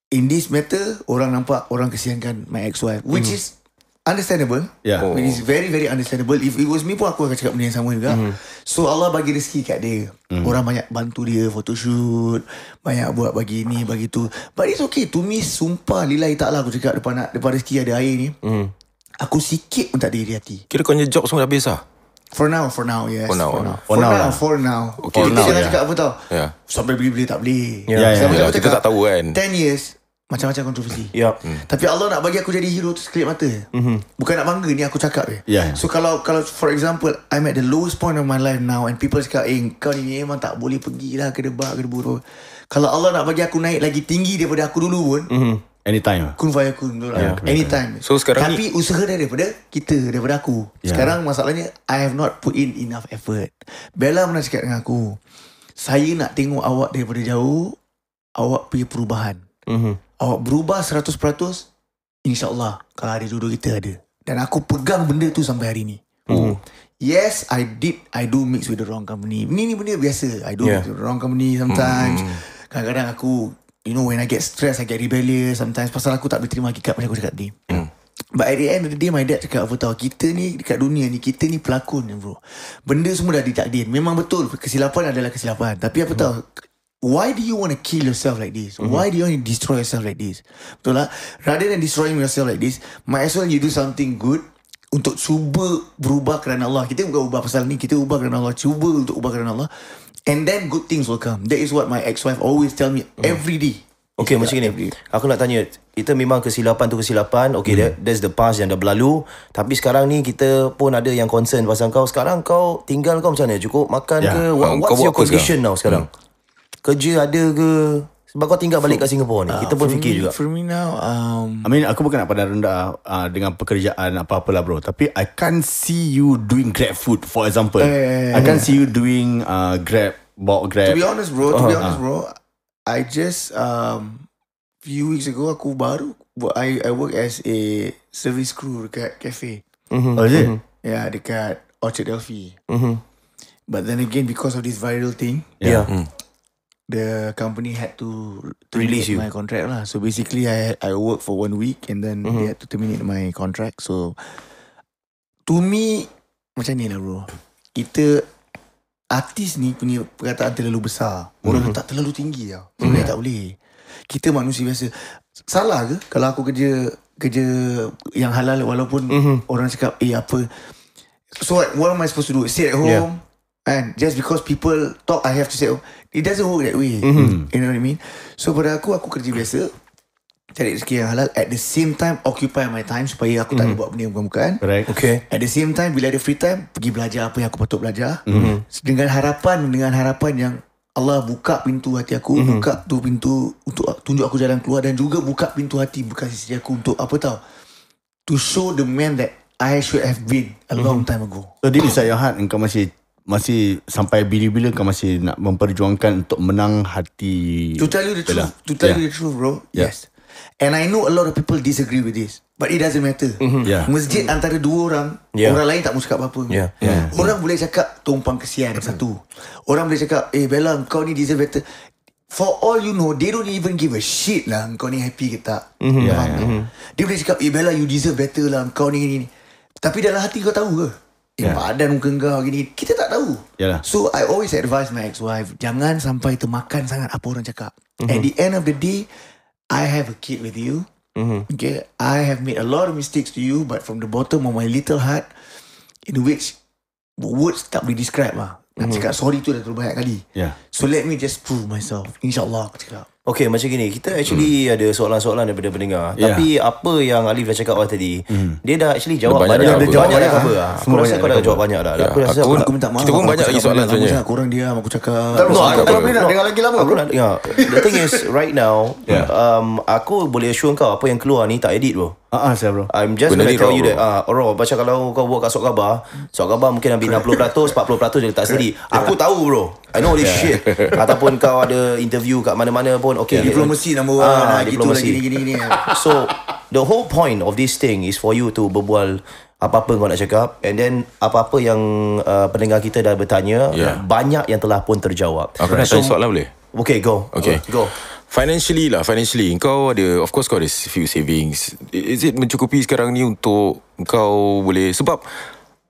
in this matter orang nampak orang kesiankan my ex wife which mm-hmm. is Understandable yeah. oh. It is very very understandable If it was me pun Aku akan cakap benda yang sama juga mm. So Allah bagi rezeki kat dia mm. Orang banyak bantu dia Photoshoot Banyak buat bagi ni Bagi tu But it's okay To me sumpah Lilai taklah aku cakap Depan, nak, depan rezeki ada air ni mm. Aku sikit pun tak ada iri hati Kira kau punya job semua dah habis lah For now, for now, yes. For now, for now. For now, For lah. now. for now. Okay, for kita now, jangan yeah. cakap apa tau. Yeah. Sampai bila-bila tak boleh. Yeah, yeah, yeah, yeah, yeah. Cakap, kita tak tahu kan. 10 years, macam-macam kontroversi. Yep. Mm. Tapi Allah nak bagi aku jadi hero tu sekelip mata. Mm-hmm. Bukan nak bangga ni aku cakap je. Yeah. Ya. So kalau kalau for example I'm at the lowest point of my life now and people cakap eh kau ni memang tak boleh pergi lah ke debak ke deburu. Kalau Allah nak bagi aku naik lagi tinggi daripada aku dulu pun. Mm-hmm. Anytime Kun faya kun yeah, lah. Ya, Anytime So sekarang Tapi ni usaha dia daripada Kita daripada aku yeah. Sekarang masalahnya I have not put in enough effort Bella pernah cakap dengan aku Saya nak tengok awak daripada jauh Awak punya perubahan Mm-hmm. Awak berubah 100%. InsyaAllah. Kalau ada dulu kita ada. Dan aku pegang benda tu sampai hari ni. Mm-hmm. Yes, I did. I do mix with the wrong company. Ni ni benda biasa. I do yeah. mix with the wrong company sometimes. Mm-hmm. Kadang-kadang aku... You know when I get stressed, I get rebellious sometimes. Pasal aku tak boleh terima hakikat macam aku cakap tadi. Mm. But at the end of the day, my dad cakap apa tau. Kita ni dekat dunia ni, kita ni pelakon ni bro. Benda semua dah ditakdir. Memang betul, kesilapan adalah kesilapan. Tapi apa mm. tau, why do you want to kill yourself like this? Mm-hmm. Why do you want to destroy yourself like this? Betul lah. Rather than destroying yourself like this, might as well you do something good untuk cuba berubah kerana Allah. Kita bukan ubah pasal ni, kita ubah kerana Allah. Cuba untuk ubah kerana Allah. And then good things will come. That is what my ex-wife always tell me mm-hmm. every day. Okay, macam ni. Aku nak tanya, kita memang kesilapan tu kesilapan. Okay, mm-hmm. that, that's the past yang dah berlalu. Tapi sekarang ni kita pun ada yang concern pasal kau. Sekarang kau tinggal kau macam mana? Cukup makan yeah. ke? What, what's your condition sekarang? now sekarang? Mm. Kerja ada ke Sebab kau tinggal balik for, kat Singapura ni uh, Kita pun fikir me, juga For me now um, I mean aku bukan nak pada rendah uh, Dengan pekerjaan apa-apalah bro Tapi I can't see you doing grab food For example eh, eh, eh I can't eh. see you doing uh, grab Bawa grab To be honest bro uh-huh. To be uh-huh. honest bro I just um, Few weeks ago aku baru I I work as a Service crew dekat cafe mm-hmm. Oh is it? Mm-hmm. Yeah dekat Orchard Delphi mm-hmm. But then again because of this viral thing Yeah, yeah. Mm the company had to release you. my contract lah. So basically, I I work for one week and then mm-hmm. they had to terminate my contract. So to me, macam ni lah bro. Kita artis ni punya perkataan terlalu besar. Orang mm-hmm. tak terlalu tinggi ya. Sebenarnya mm-hmm. tak boleh. Kita manusia biasa. Salah ke kalau aku kerja kerja yang halal walaupun mm-hmm. orang cakap eh apa. So what, am I supposed to do? Stay at home? Yeah. And just because people talk, I have to say, oh, it doesn't work that way. Mm-hmm. You know what I mean? So pada aku, aku kerja biasa, cari rezeki yang halal, at the same time, occupy my time supaya aku mm-hmm. tak buat benda yang bukan-bukan. Right. Okay. At the same time, bila ada free time, pergi belajar apa yang aku patut belajar. Mm-hmm. Dengan harapan, dengan harapan yang Allah buka pintu hati aku, mm-hmm. buka tu pintu untuk tunjuk aku jalan keluar dan juga buka pintu hati bukan sisi aku untuk apa tau. To show the man that I should have been a long mm-hmm. time ago. So, this is your heart and masih masih sampai bila-bila kau masih nak memperjuangkan untuk menang hati to tell you the Bella. truth to tell yeah. you the truth bro yeah. yes and i know a lot of people disagree with this but it doesn't matter mm-hmm. yeah. masjid mm-hmm. antara dua orang yeah. orang lain tak mesti cakap apa-apa yeah. Yeah. orang yeah. boleh cakap tumpang kesian mm-hmm. satu orang boleh cakap eh Bella kau ni deserve better For all you know, they don't even give a shit lah kau ni happy ke tak. Mm-hmm. Yeah, yeah. mm Dia boleh cakap, eh Bella, you deserve better lah kau ni, ni, ni. Tapi dalam hati kau tahu ke? Yeah. Ya. Badan muka kau gini Kita tak tahu Yalah. So I always advise my ex-wife Jangan sampai makan sangat Apa orang cakap mm-hmm. At mhm. the end of the day I have a kid with you mm-hmm. Okay I have made a lot of mistakes to you But from the bottom of my little heart In which Words tak boleh describe lah Nak mm-hmm. cakap sorry tu dah terlalu banyak kali yeah. So let me just prove myself InsyaAllah aku cakap Okay macam gini Kita actually hmm. ada soalan-soalan Daripada pendengar yeah. Tapi apa yang Alif dah cakap awal tadi hmm. Dia dah actually jawab banyak, banyak Dia jawab banyak apa Aku rasa kau dah jawab banyak dah ya, Aku rasa aku, aku minta maaf Kita pun banyak lagi soalan Aku cakap korang diam Aku cakap Tak boleh nak dengar lagi lama Aku nak dengar ya. The thing is Right now ya. um, Aku boleh assure kau Apa yang keluar ni Tak edit bro Ah, uh, bro. I'm just going to tell you that ah, uh, Orang baca kalau kau buat kat Sok Gabar Sok Gabar mungkin ambil 60% 40% dia tak sedih. Aku tahu bro I know this yeah. shit <laughs> Ataupun kau ada interview kat mana-mana pun okay, yeah. Diplomasi yeah. nombor ah, nah, diplomasi. Gitu lagi, gini, gini, gini. <laughs> So The whole point of this thing Is for you to berbual apa-apa kau nak cakap And then Apa-apa yang uh, Pendengar kita dah bertanya yeah. Banyak yang telah pun terjawab Aku nak tanya soalan boleh? Okay go Okay Go Financially lah Financially Kau ada Of course kau ada few savings Is it mencukupi sekarang ni Untuk Kau boleh Sebab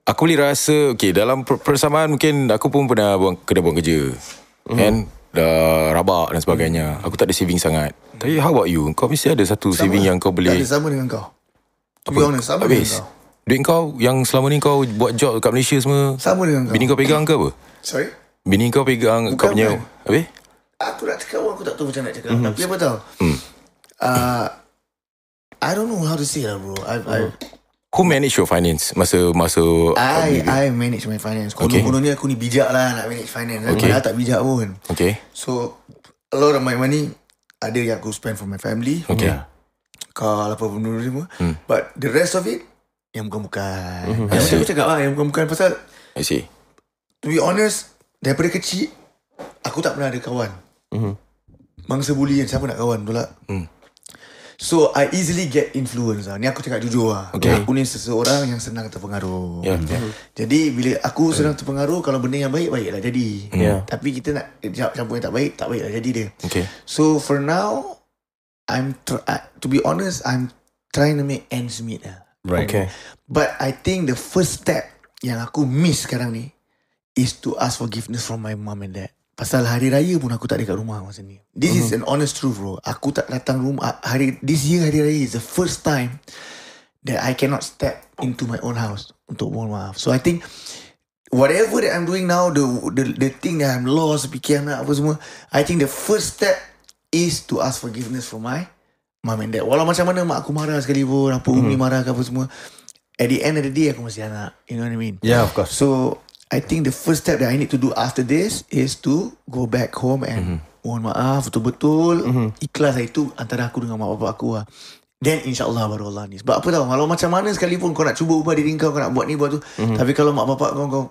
aku boleh rasa okay dalam persamaan mungkin aku pun pernah buang, kena buang kerja mm kan dah rabak dan sebagainya mm aku tak ada saving sangat mm tapi how about you kau mesti ada satu sama. saving yang kau boleh tak ada sama dengan kau apa yang sama Habis. dengan kau duit kau yang selama ni kau buat job kat Malaysia semua sama dengan kau bini kau pegang ke apa sorry bini kau pegang Bukan kau punya kan? Habis? aku nak cakap aku tak tahu macam nak cakap mm-hmm. tapi apa tau mm. uh, ah, I don't know how to say lah bro I, mm I, hmm. Who manage your finance Masa masa. I, uh, I manage my finance Konon-kononnya okay. aku ni bijak lah Nak manage finance okay. Malah tak bijak pun Okay So A lot of my money Ada yang aku spend for my family Okay Car apa pun semua hmm. But the rest of it Yang bukan-bukan hmm. Yang macam aku cakap lah Yang bukan-bukan pasal I see To be honest Daripada kecil Aku tak pernah ada kawan mm-hmm. Mangsa bully kan Siapa nak kawan tu lah Hmm So I easily get influence lah. Ni aku cakap jujur lah. Okay. Aku ni seseorang yang senang terpengaruh. Yeah, yeah. Jadi bila aku ya. senang terpengaruh, kalau benda yang baik, baiklah jadi. Yeah. Tapi kita nak campur eh, yang tak baik, tak baiklah jadi dia. Okay. So for now, I'm tr- to be honest, I'm trying to make ends meet lah. Right. Okay. But I think the first step yang aku miss sekarang ni is to ask forgiveness from my mom and dad. Pasal hari raya pun aku tak ada kat rumah masa ni. This uh-huh. is mhm. an honest truth bro. Aku tak datang rumah ah, hari this year hari raya is the first time that I cannot step into my own house untuk mohon maaf. So I think whatever that I'm doing now the the the thing that I'm lost fikiran apa semua, I think the first step is to ask forgiveness for my mom and dad. Walau macam mana mak aku marah sekali pun, apa mm. umi mhm. marah ke apa semua. At the end of the day aku masih anak. You know what I mean? Yeah, of course. So I think the first step that I need to do after this is to go back home and mm-hmm. mohon maaf betul-betul mm-hmm. ikhlas lah itu antara aku dengan mak bapak aku lah. Then insyaAllah baru Allah ni. Sebab apa tau, kalau macam mana sekalipun kau nak cuba ubah diri kau, kau nak buat ni, buat tu. Mm-hmm. Tapi kalau mak bapak kau, kau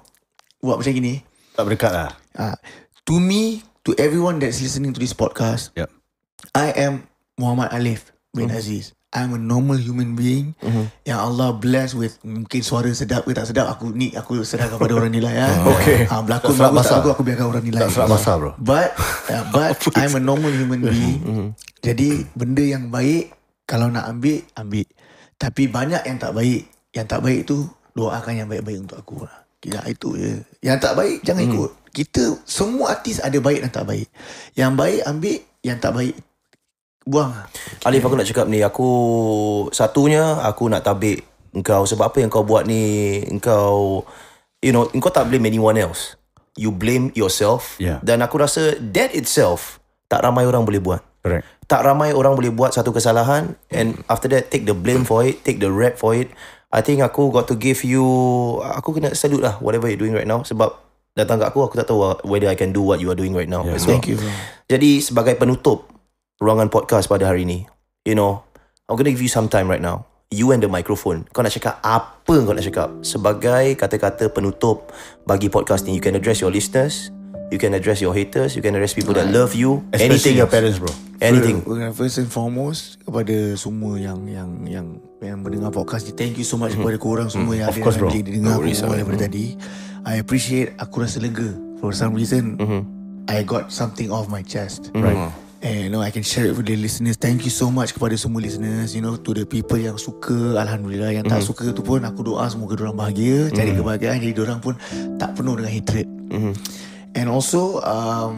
buat macam gini. Tak berdekat lah. Uh, to me, to everyone that's listening to this podcast, yep. I am Muhammad Alif bin mm-hmm. Aziz. I'm a normal human being mm-hmm. yang Allah bless with mungkin suara sedap ke tak sedap aku ni aku sedar kepada orang nilai ya. <laughs> Okay. Ah uh, berlaku tak masa tak aku aku biarkan orang nilai. Tak masa bro. But uh, <laughs> but I'm a normal human <laughs> being. Mm-hmm. Jadi benda yang baik kalau nak ambil ambil. Tapi banyak yang tak baik. Yang tak baik tu doakan yang baik-baik untuk aku. Kira ah. itu je. Yang tak baik jangan mm. ikut. Kita semua artis ada baik dan tak baik. Yang baik ambil, yang tak baik buang okay. Alif aku nak cakap ni aku satunya aku nak tabik engkau sebab apa yang kau buat ni engkau you know engkau tak blame anyone else you blame yourself yeah. dan aku rasa that itself tak ramai orang boleh buat correct tak ramai orang boleh buat satu kesalahan and after that take the blame for it take the rap for it i think aku got to give you aku kena salute lah whatever you're doing right now sebab datang kat aku aku tak tahu whether i can do what you are doing right now yeah. as thank you jadi sebagai penutup ruangan podcast pada hari ini. You know, I'm going to give you some time right now. You and the microphone. Kau nak cakap apa kau nak cakap? Sebagai kata-kata penutup bagi podcast ni, you can address your listeners, you can address your haters, you can address people that love you, Especially anything your parents bro. Anything. First and foremost kepada semua yang yang yang yang mendengar podcast ni, thank you so much mm-hmm. kepada mm-hmm. korang semua mm-hmm. yang ada yang dengar aku semua daripada tadi. I appreciate aku rasa lega for some reason. Mm-hmm. I got something off my chest. Mm-hmm. Right. And you know, I can share it with the listeners Thank you so much kepada semua listeners You know to the people yang suka Alhamdulillah yang mm tak mhm. suka tu pun Aku doa semoga orang bahagia mm Cari mhm. kebahagiaan Jadi orang pun tak penuh dengan hatred mm And also um,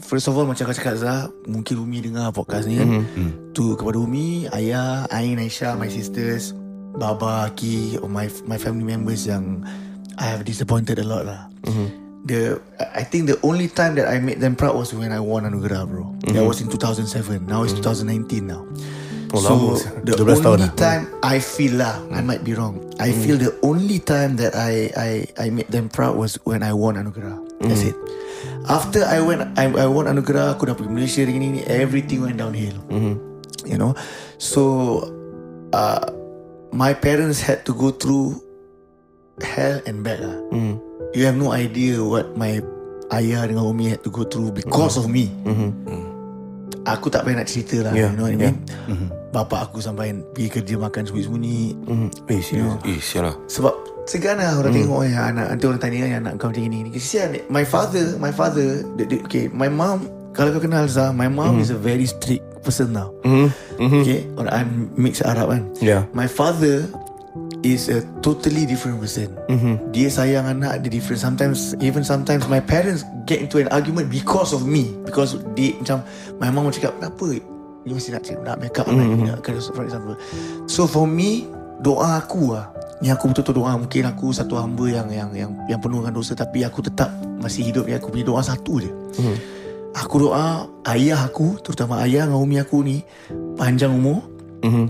First of all macam kau cakap Zah Mungkin Umi dengar podcast ni mm-hmm. tu kepada Umi, Ayah, Ain, Aisyah, my sisters Baba, Ki, my, my family members yang I have disappointed a lot lah mm the I think the only time that I made them proud was when I won Anugerah, bro. Mm-hmm. That mhm. was in 2007. Now it's 2019 mhm. now. Oh, so the, <laughs> the rest only lah. time I feel lah, mm. I might be wrong. I mm. feel the only time that I I I made them proud was when I won Anugerah. Mm. That's it. After I went, I, I won Anugerah. Could have been Malaysia ini, Everything went downhill. Mm-hmm. You know, so uh, my parents had to go through hell and back lah. Mm. You have no idea what my ayah dengan umi had to go through because mm. of me. Mm-hmm. Mm. Aku tak payah nak cerita lah. Yeah. You know what I mean? Yeah. Mm-hmm. Bapak aku sampai pergi kerja makan sembunyi-sembunyi. Mm. Eh, siapa? Eh, siapa? Sebab segan lah orang mm. tengok ya anak. Nanti orang tanya ya anak kau macam ni, Kesian. ni. Eh. My father, my father. The, the, okay, my mom. Kalau kau kenal Zah, my mom mm. is a very strict person now. Mm. Mm-hmm. Okay, orang I'm mix Arab kan. Yeah. My father is a totally different person. Mm-hmm. Dia sayang anak dia different. Sometimes even sometimes my parents get into an argument because of me because dia macam my mom cakap apa you mesti nak cakap nak make up mm-hmm. nak kerja for example. So for me doa aku lah ni aku betul betul doa mungkin aku satu hamba yang yang yang yang penuh dengan dosa tapi aku tetap masih hidup ni aku punya doa satu je. Mm-hmm. Aku doa ayah aku terutama ayah dan umi aku ni panjang umur. Mm-hmm.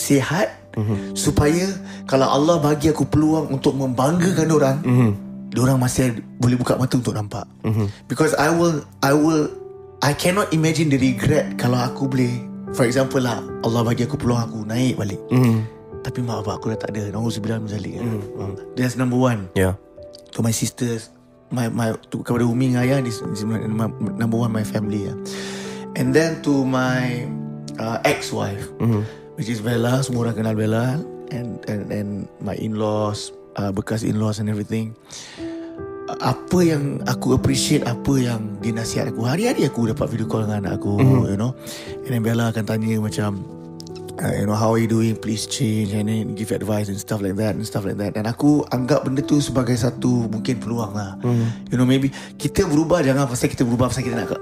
Sihat mm-hmm. supaya kalau Allah bagi aku peluang untuk membanggakan orang mm-hmm. orang masih boleh buka mata untuk nampak mm-hmm. because I will I will I cannot imagine the regret kalau aku boleh for example lah Allah bagi aku peluang aku naik balik mm-hmm. tapi mak bapak aku dah tak ada nombor sembilan menjalik mm-hmm. that's number one yeah. to my sisters my my to, kepada Umi dengan ayah this, this my, number one my family yeah. and then to my uh, ex-wife mm-hmm which is Bella. Semua orang kenal Bella and and and my in-laws, uh, bekas in-laws and everything. Apa yang aku appreciate Apa yang dia nasihat aku Hari-hari aku dapat video call Dengan anak aku mm-hmm. You know And then Bella akan tanya macam uh, You know How are you doing Please change And then give advice And stuff like that And stuff like that Dan aku anggap benda tu Sebagai satu Mungkin peluang lah mm-hmm. You know maybe Kita berubah Jangan pasal kita berubah Pasal kita nak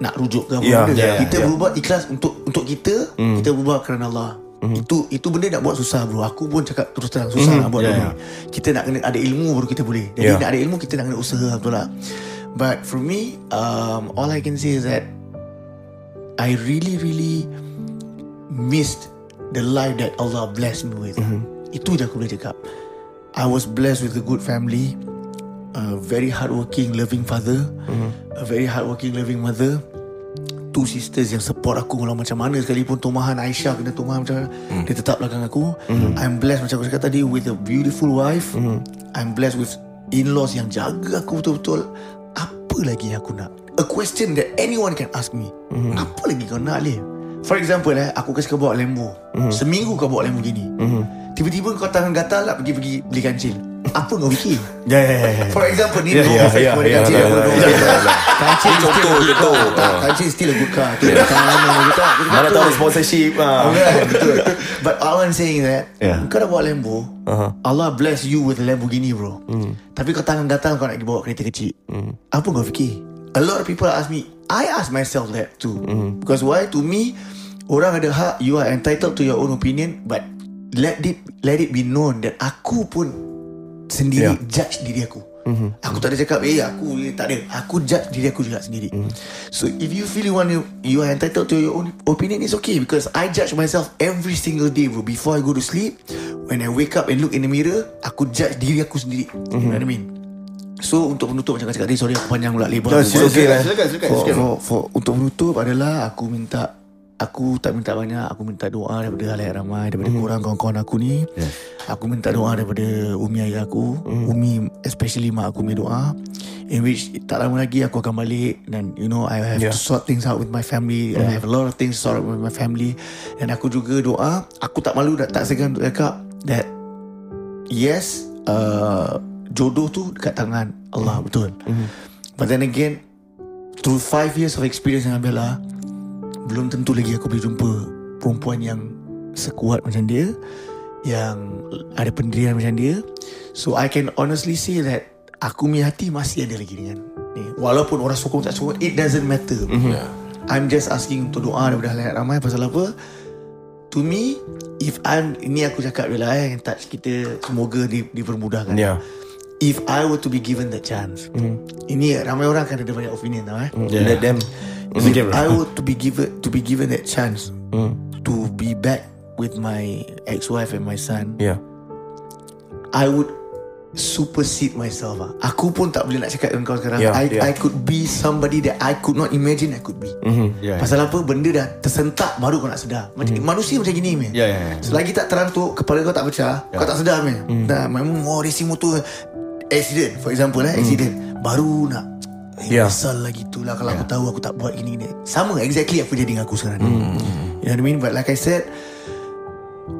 Nak rujuk ke yeah, yeah, ya, ya, Kita yeah. berubah ikhlas Untuk untuk kita mm. Kita berubah kerana Allah Mm-hmm. Itu itu benda nak buat susah bro. Aku pun cakap terus terang susah mm-hmm. nak buat. Yeah, ya, yeah. Kita nak kena ada ilmu baru kita boleh. Jadi yeah. nak ada ilmu kita nak kena usaha betul lah. But for me um all I can say is that I really really missed the life that Allah blessed me with. Mm-hmm. Itu je aku boleh cakap. I was blessed with a good family, a very hardworking loving father, mm-hmm. a very hardworking loving mother two sisters yang support aku kalau macam mana sekalipun tumahan Aisyah kena tumah macam mm. dia tetap belakang aku mm. I'm blessed macam aku cakap tadi with a beautiful wife mm. I'm blessed with in-laws yang jaga aku betul-betul apa lagi yang aku nak a question that anyone can ask me mm. apa lagi kau nak Alif for example eh, aku kasi kau bawa lembu mm. seminggu kau bawa lembu gini mm. tiba-tiba kau tangan gatal nak pergi-pergi beli kancil apa kau fikir? Yeah, yeah, yeah. Ya. For example, ni yeah, yeah, yeah, yeah, yeah, yeah, yeah, yeah, yeah, yeah, yeah, still a good car. Mana tahu sponsorship. Ah. Oh, ya, betul. But all I'm saying that, yeah. kau dah bawa Lambo, uh-huh. Allah bless you with Lamborghini, bro. Hmm. Tapi kau tangan datang, kau nak bawa kereta kecil. Hmm. Apa kau fikir? A lot of people ask me, I ask myself that too. Hmm. Because why? To me, orang ada hak, you are entitled to your own opinion, but let it, let it be known that aku pun sendiri yeah. judge diri aku. Mm-hmm. Aku tak ada cakap eh aku eh, tak ada. Aku judge diri aku juga sendiri. Mm. So if you feel you want you, you are entitled to your own opinion it's okay because I judge myself every single day bro. before I go to sleep. When I wake up and look in the mirror, aku judge diri aku sendiri. Mm-hmm. You know mhm. what I mean? So untuk menutup macam cakap tadi sorry aku panjang pula lebar. No, okay, okay lah. Silakan, For, for, for untuk menutup adalah aku minta Aku tak minta banyak Aku minta doa Daripada halayak ramai Daripada mm. korang Kawan-kawan aku ni yeah. Aku minta doa Daripada umi ayah aku mm. Umi Especially mak aku Minta doa In which Tak lama lagi Aku akan balik Dan you know I have yeah. to sort things out With my family yeah. And I hmm. have a lot of things To sort out with my family And aku juga doa Aku tak malu Tak segan untuk cakap That Yes uh, Jodoh tu Dekat tangan Allah mm. Betul mm. But then again Through five years of experience Dengan Bella belum tentu lagi aku boleh jumpa perempuan yang sekuat macam dia yang ada pendirian macam dia so I can honestly say that aku punya hati masih ada lagi dengan ni walaupun orang sokong tak sokong it doesn't matter mhm. yeah. I'm just asking untuk doa daripada halayak ramai pasal apa to me if I'm ini aku cakap je lah eh, touch kita semoga di, dipermudahkan yeah. If I were to be given the chance mm. Ini ramai orang Kan ada banyak opinion tau eh yeah. Hmm. Let them hmm. If I were to be given To be given that chance mm. To be back With my Ex-wife and my son Yeah I would Supersede myself ah. Aku pun tak boleh nak cakap Dengan kau sekarang yeah, I, yeah. I could be somebody That I could not imagine I could be mm-hmm. yeah, Pasal yeah. apa Benda dah tersentak Baru kau nak sedar macam, mm. Manusia macam gini man. yeah, yeah, yeah. Selagi tak terantuk Kepala kau tak pecah yeah. Kau tak sedar man. Mm. Nah, Memang oh, Racing motor Accident For example lah Accident mm. Baru nak Eh yeah. asal lagi tu lah Kalau yeah. aku ya. tahu aku tak buat ini. gini Sama exactly apa jadi dengan aku sekarang mm. You know what I mean But like I said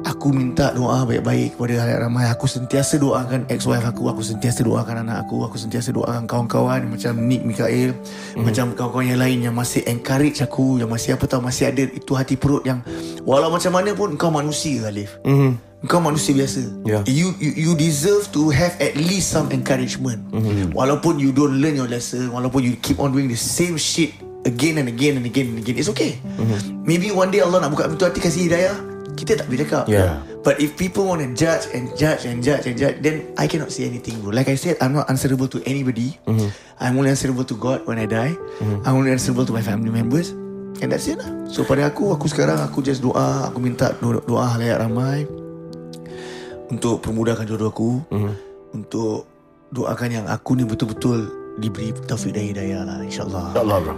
Aku minta doa baik-baik kepada halayak ramai. Aku sentiasa doakan ex-wife aku. Aku sentiasa doakan anak aku. Aku sentiasa doakan kawan-kawan macam Nick, Mikael. Mm. Macam kawan-kawan yang lain yang masih encourage aku. Yang masih apa tahu masih ada itu hati perut yang... Walau macam mana pun kau manusia, Alif. Mm. Kau manusia biasa. Yeah. You, you you deserve to have at least some encouragement. Mm. Walaupun you don't learn your lesson. Walaupun you keep on doing the same shit again and again and again and again. It's okay. Mm. Maybe one day Allah nak buka pintu hati kasih hidayah kita tak boleh cakap. Yeah. But if people want to judge and judge and judge and judge, then I cannot say anything, bro. Like I said, I'm not answerable to anybody. Mm-hmm. I'm only answerable to God when I die. Mm-hmm. I'm only answerable to my family members. And that's it lah. So pada aku, aku sekarang, aku just doa. Aku minta doa, doa halayak ramai. Untuk permudahkan jodoh aku. Mm-hmm. Untuk doakan yang aku ni betul-betul diberi taufik dan hidayah lah. InsyaAllah. InsyaAllah, bro.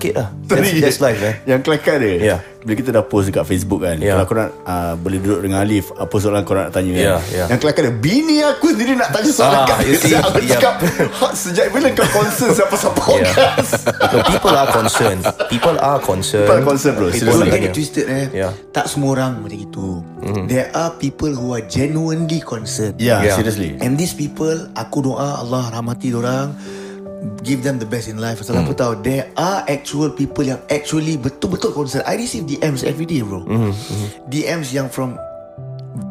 fuck it lah that's, that's life eh Yang kelakar dia yeah. Bila kita dah post dekat Facebook kan yeah. Kalau korang uh, Boleh duduk dengan Alif Apa soalan korang nak tanya yeah, kan? yeah. Ya. Yang kelakar dia Bini aku sendiri nak tanya soalan ah, kan Aku yeah. cakap Sejak bila kau concern Siapa siapa ya. podcast yeah. so, People are concerned People are concerned People are concerned bro People are like twisted eh yeah. Tak semua orang macam itu mm-hmm. There are people Who are genuinely concerned yeah, yeah, seriously And these people Aku doa Allah rahmati orang give them the best in life Sebab mm. aku hmm. tahu There are actual people Yang actually Betul-betul concern. I receive DMs every day, bro mm-hmm. DMs yang from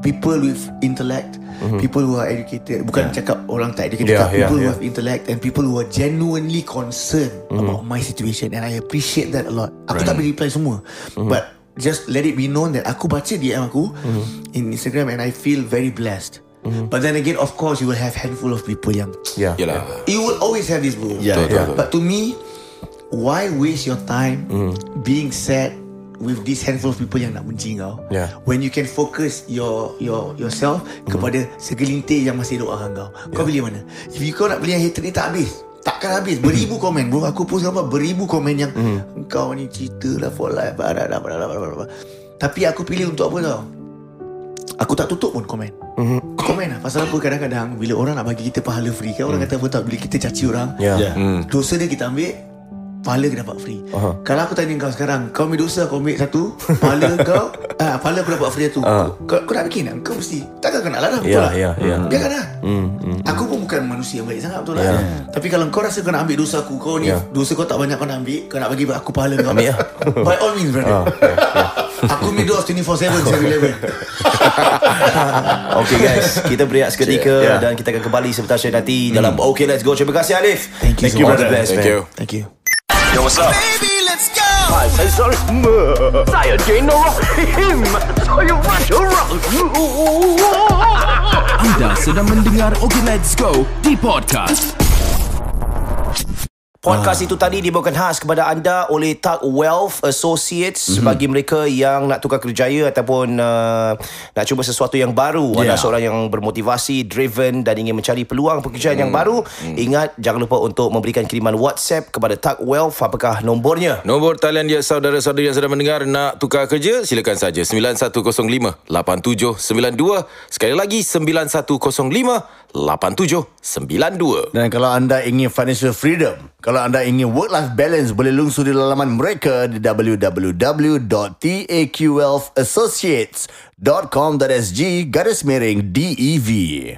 People with intellect mm-hmm. People who are educated Bukan yeah. cakap orang tak educated yeah, People yeah, who yeah. have intellect And people who are genuinely concerned mm-hmm. About my situation And I appreciate that a lot Aku right. tak boleh reply semua mm-hmm. But Just let it be known That aku baca DM aku mm-hmm. In Instagram And I feel very blessed Mm-hmm. But then again, of course, you will have handful of people yang. Yeah. Yeah. You will always have this group. Yeah, yeah. yeah. But to me, why waste your time mm-hmm. being sad with this handful of people yang nak kunci kau? Yeah. When you can focus your your yourself mm-hmm. kepada segelintir yang masih doa kau. Kau yeah. beli mana? If you kau nak beli yang hater ni tak habis. Takkan habis Beribu mm. komen Bro aku post apa Beribu komen yang mm. Kau ni cerita lah For life Tapi aku pilih untuk apa tau Aku tak tutup pun komen mm-hmm. Komen lah Pasal apa kadang-kadang Bila orang nak bagi kita pahala free kan Orang mm. kata apa tak Bila kita caci orang yeah. Yeah. Mm. Dosa dia kita ambil Pahala kau dapat free uh-huh. Kalau aku tanya kau sekarang Kau ambil dosa Kau ambil satu Pahala <laughs> kau uh, Pahala aku dapat free tu? uh. kau, kau nak bikin Kau mesti Takkan kau nak larang ya, Betul lah yeah, yeah. Hmm. Biarkan hmm, lah hmm. Aku pun bukan manusia yang baik sangat Betul lah yeah. Tapi kalau kau rasa kau nak ambil dosa aku Kau ni yeah. Dosa kau tak banyak kau nak ambil Kau nak bagi aku pahala kau Ambil lah <laughs> By all means brother uh, <laughs> Aku ambil dosa 24-7 7-11 Okay guys Kita beriak seketika yeah. Dan kita akan kembali Sebentar saya nanti mm. Dalam hmm. Okay Let's Go Terima kasih Alif Thank you Thank so you, much. Thank you. Thank you. Yo, what's up? Baby, let's go. My Are you 大洗手，大人幾多咯？Saya macam Anda sedang mendengar Okay Let's Go di podcast. Podcast ah. itu tadi dibawakan khas kepada anda oleh Tuck Wealth Associates mm-hmm. bagi mereka yang nak tukar kerjaya ataupun uh, nak cuba sesuatu yang baru yeah. anda ya. seorang yang bermotivasi driven dan ingin mencari peluang pekerjaan mm. yang hmm. baru mm. ingat jangan lupa untuk memberikan kiriman WhatsApp kepada Tuck Wealth apakah nombornya Nombor talian dia ya, saudara-saudara yang sedang mendengar nak tukar kerja silakan saja 9105 8792 sekali lagi 9105 8792 8792. Dan kalau anda ingin financial freedom, kalau anda ingin work life balance, boleh lungsuri laman mereka di www.taqwealthassociates.com.sg garis miring DEV.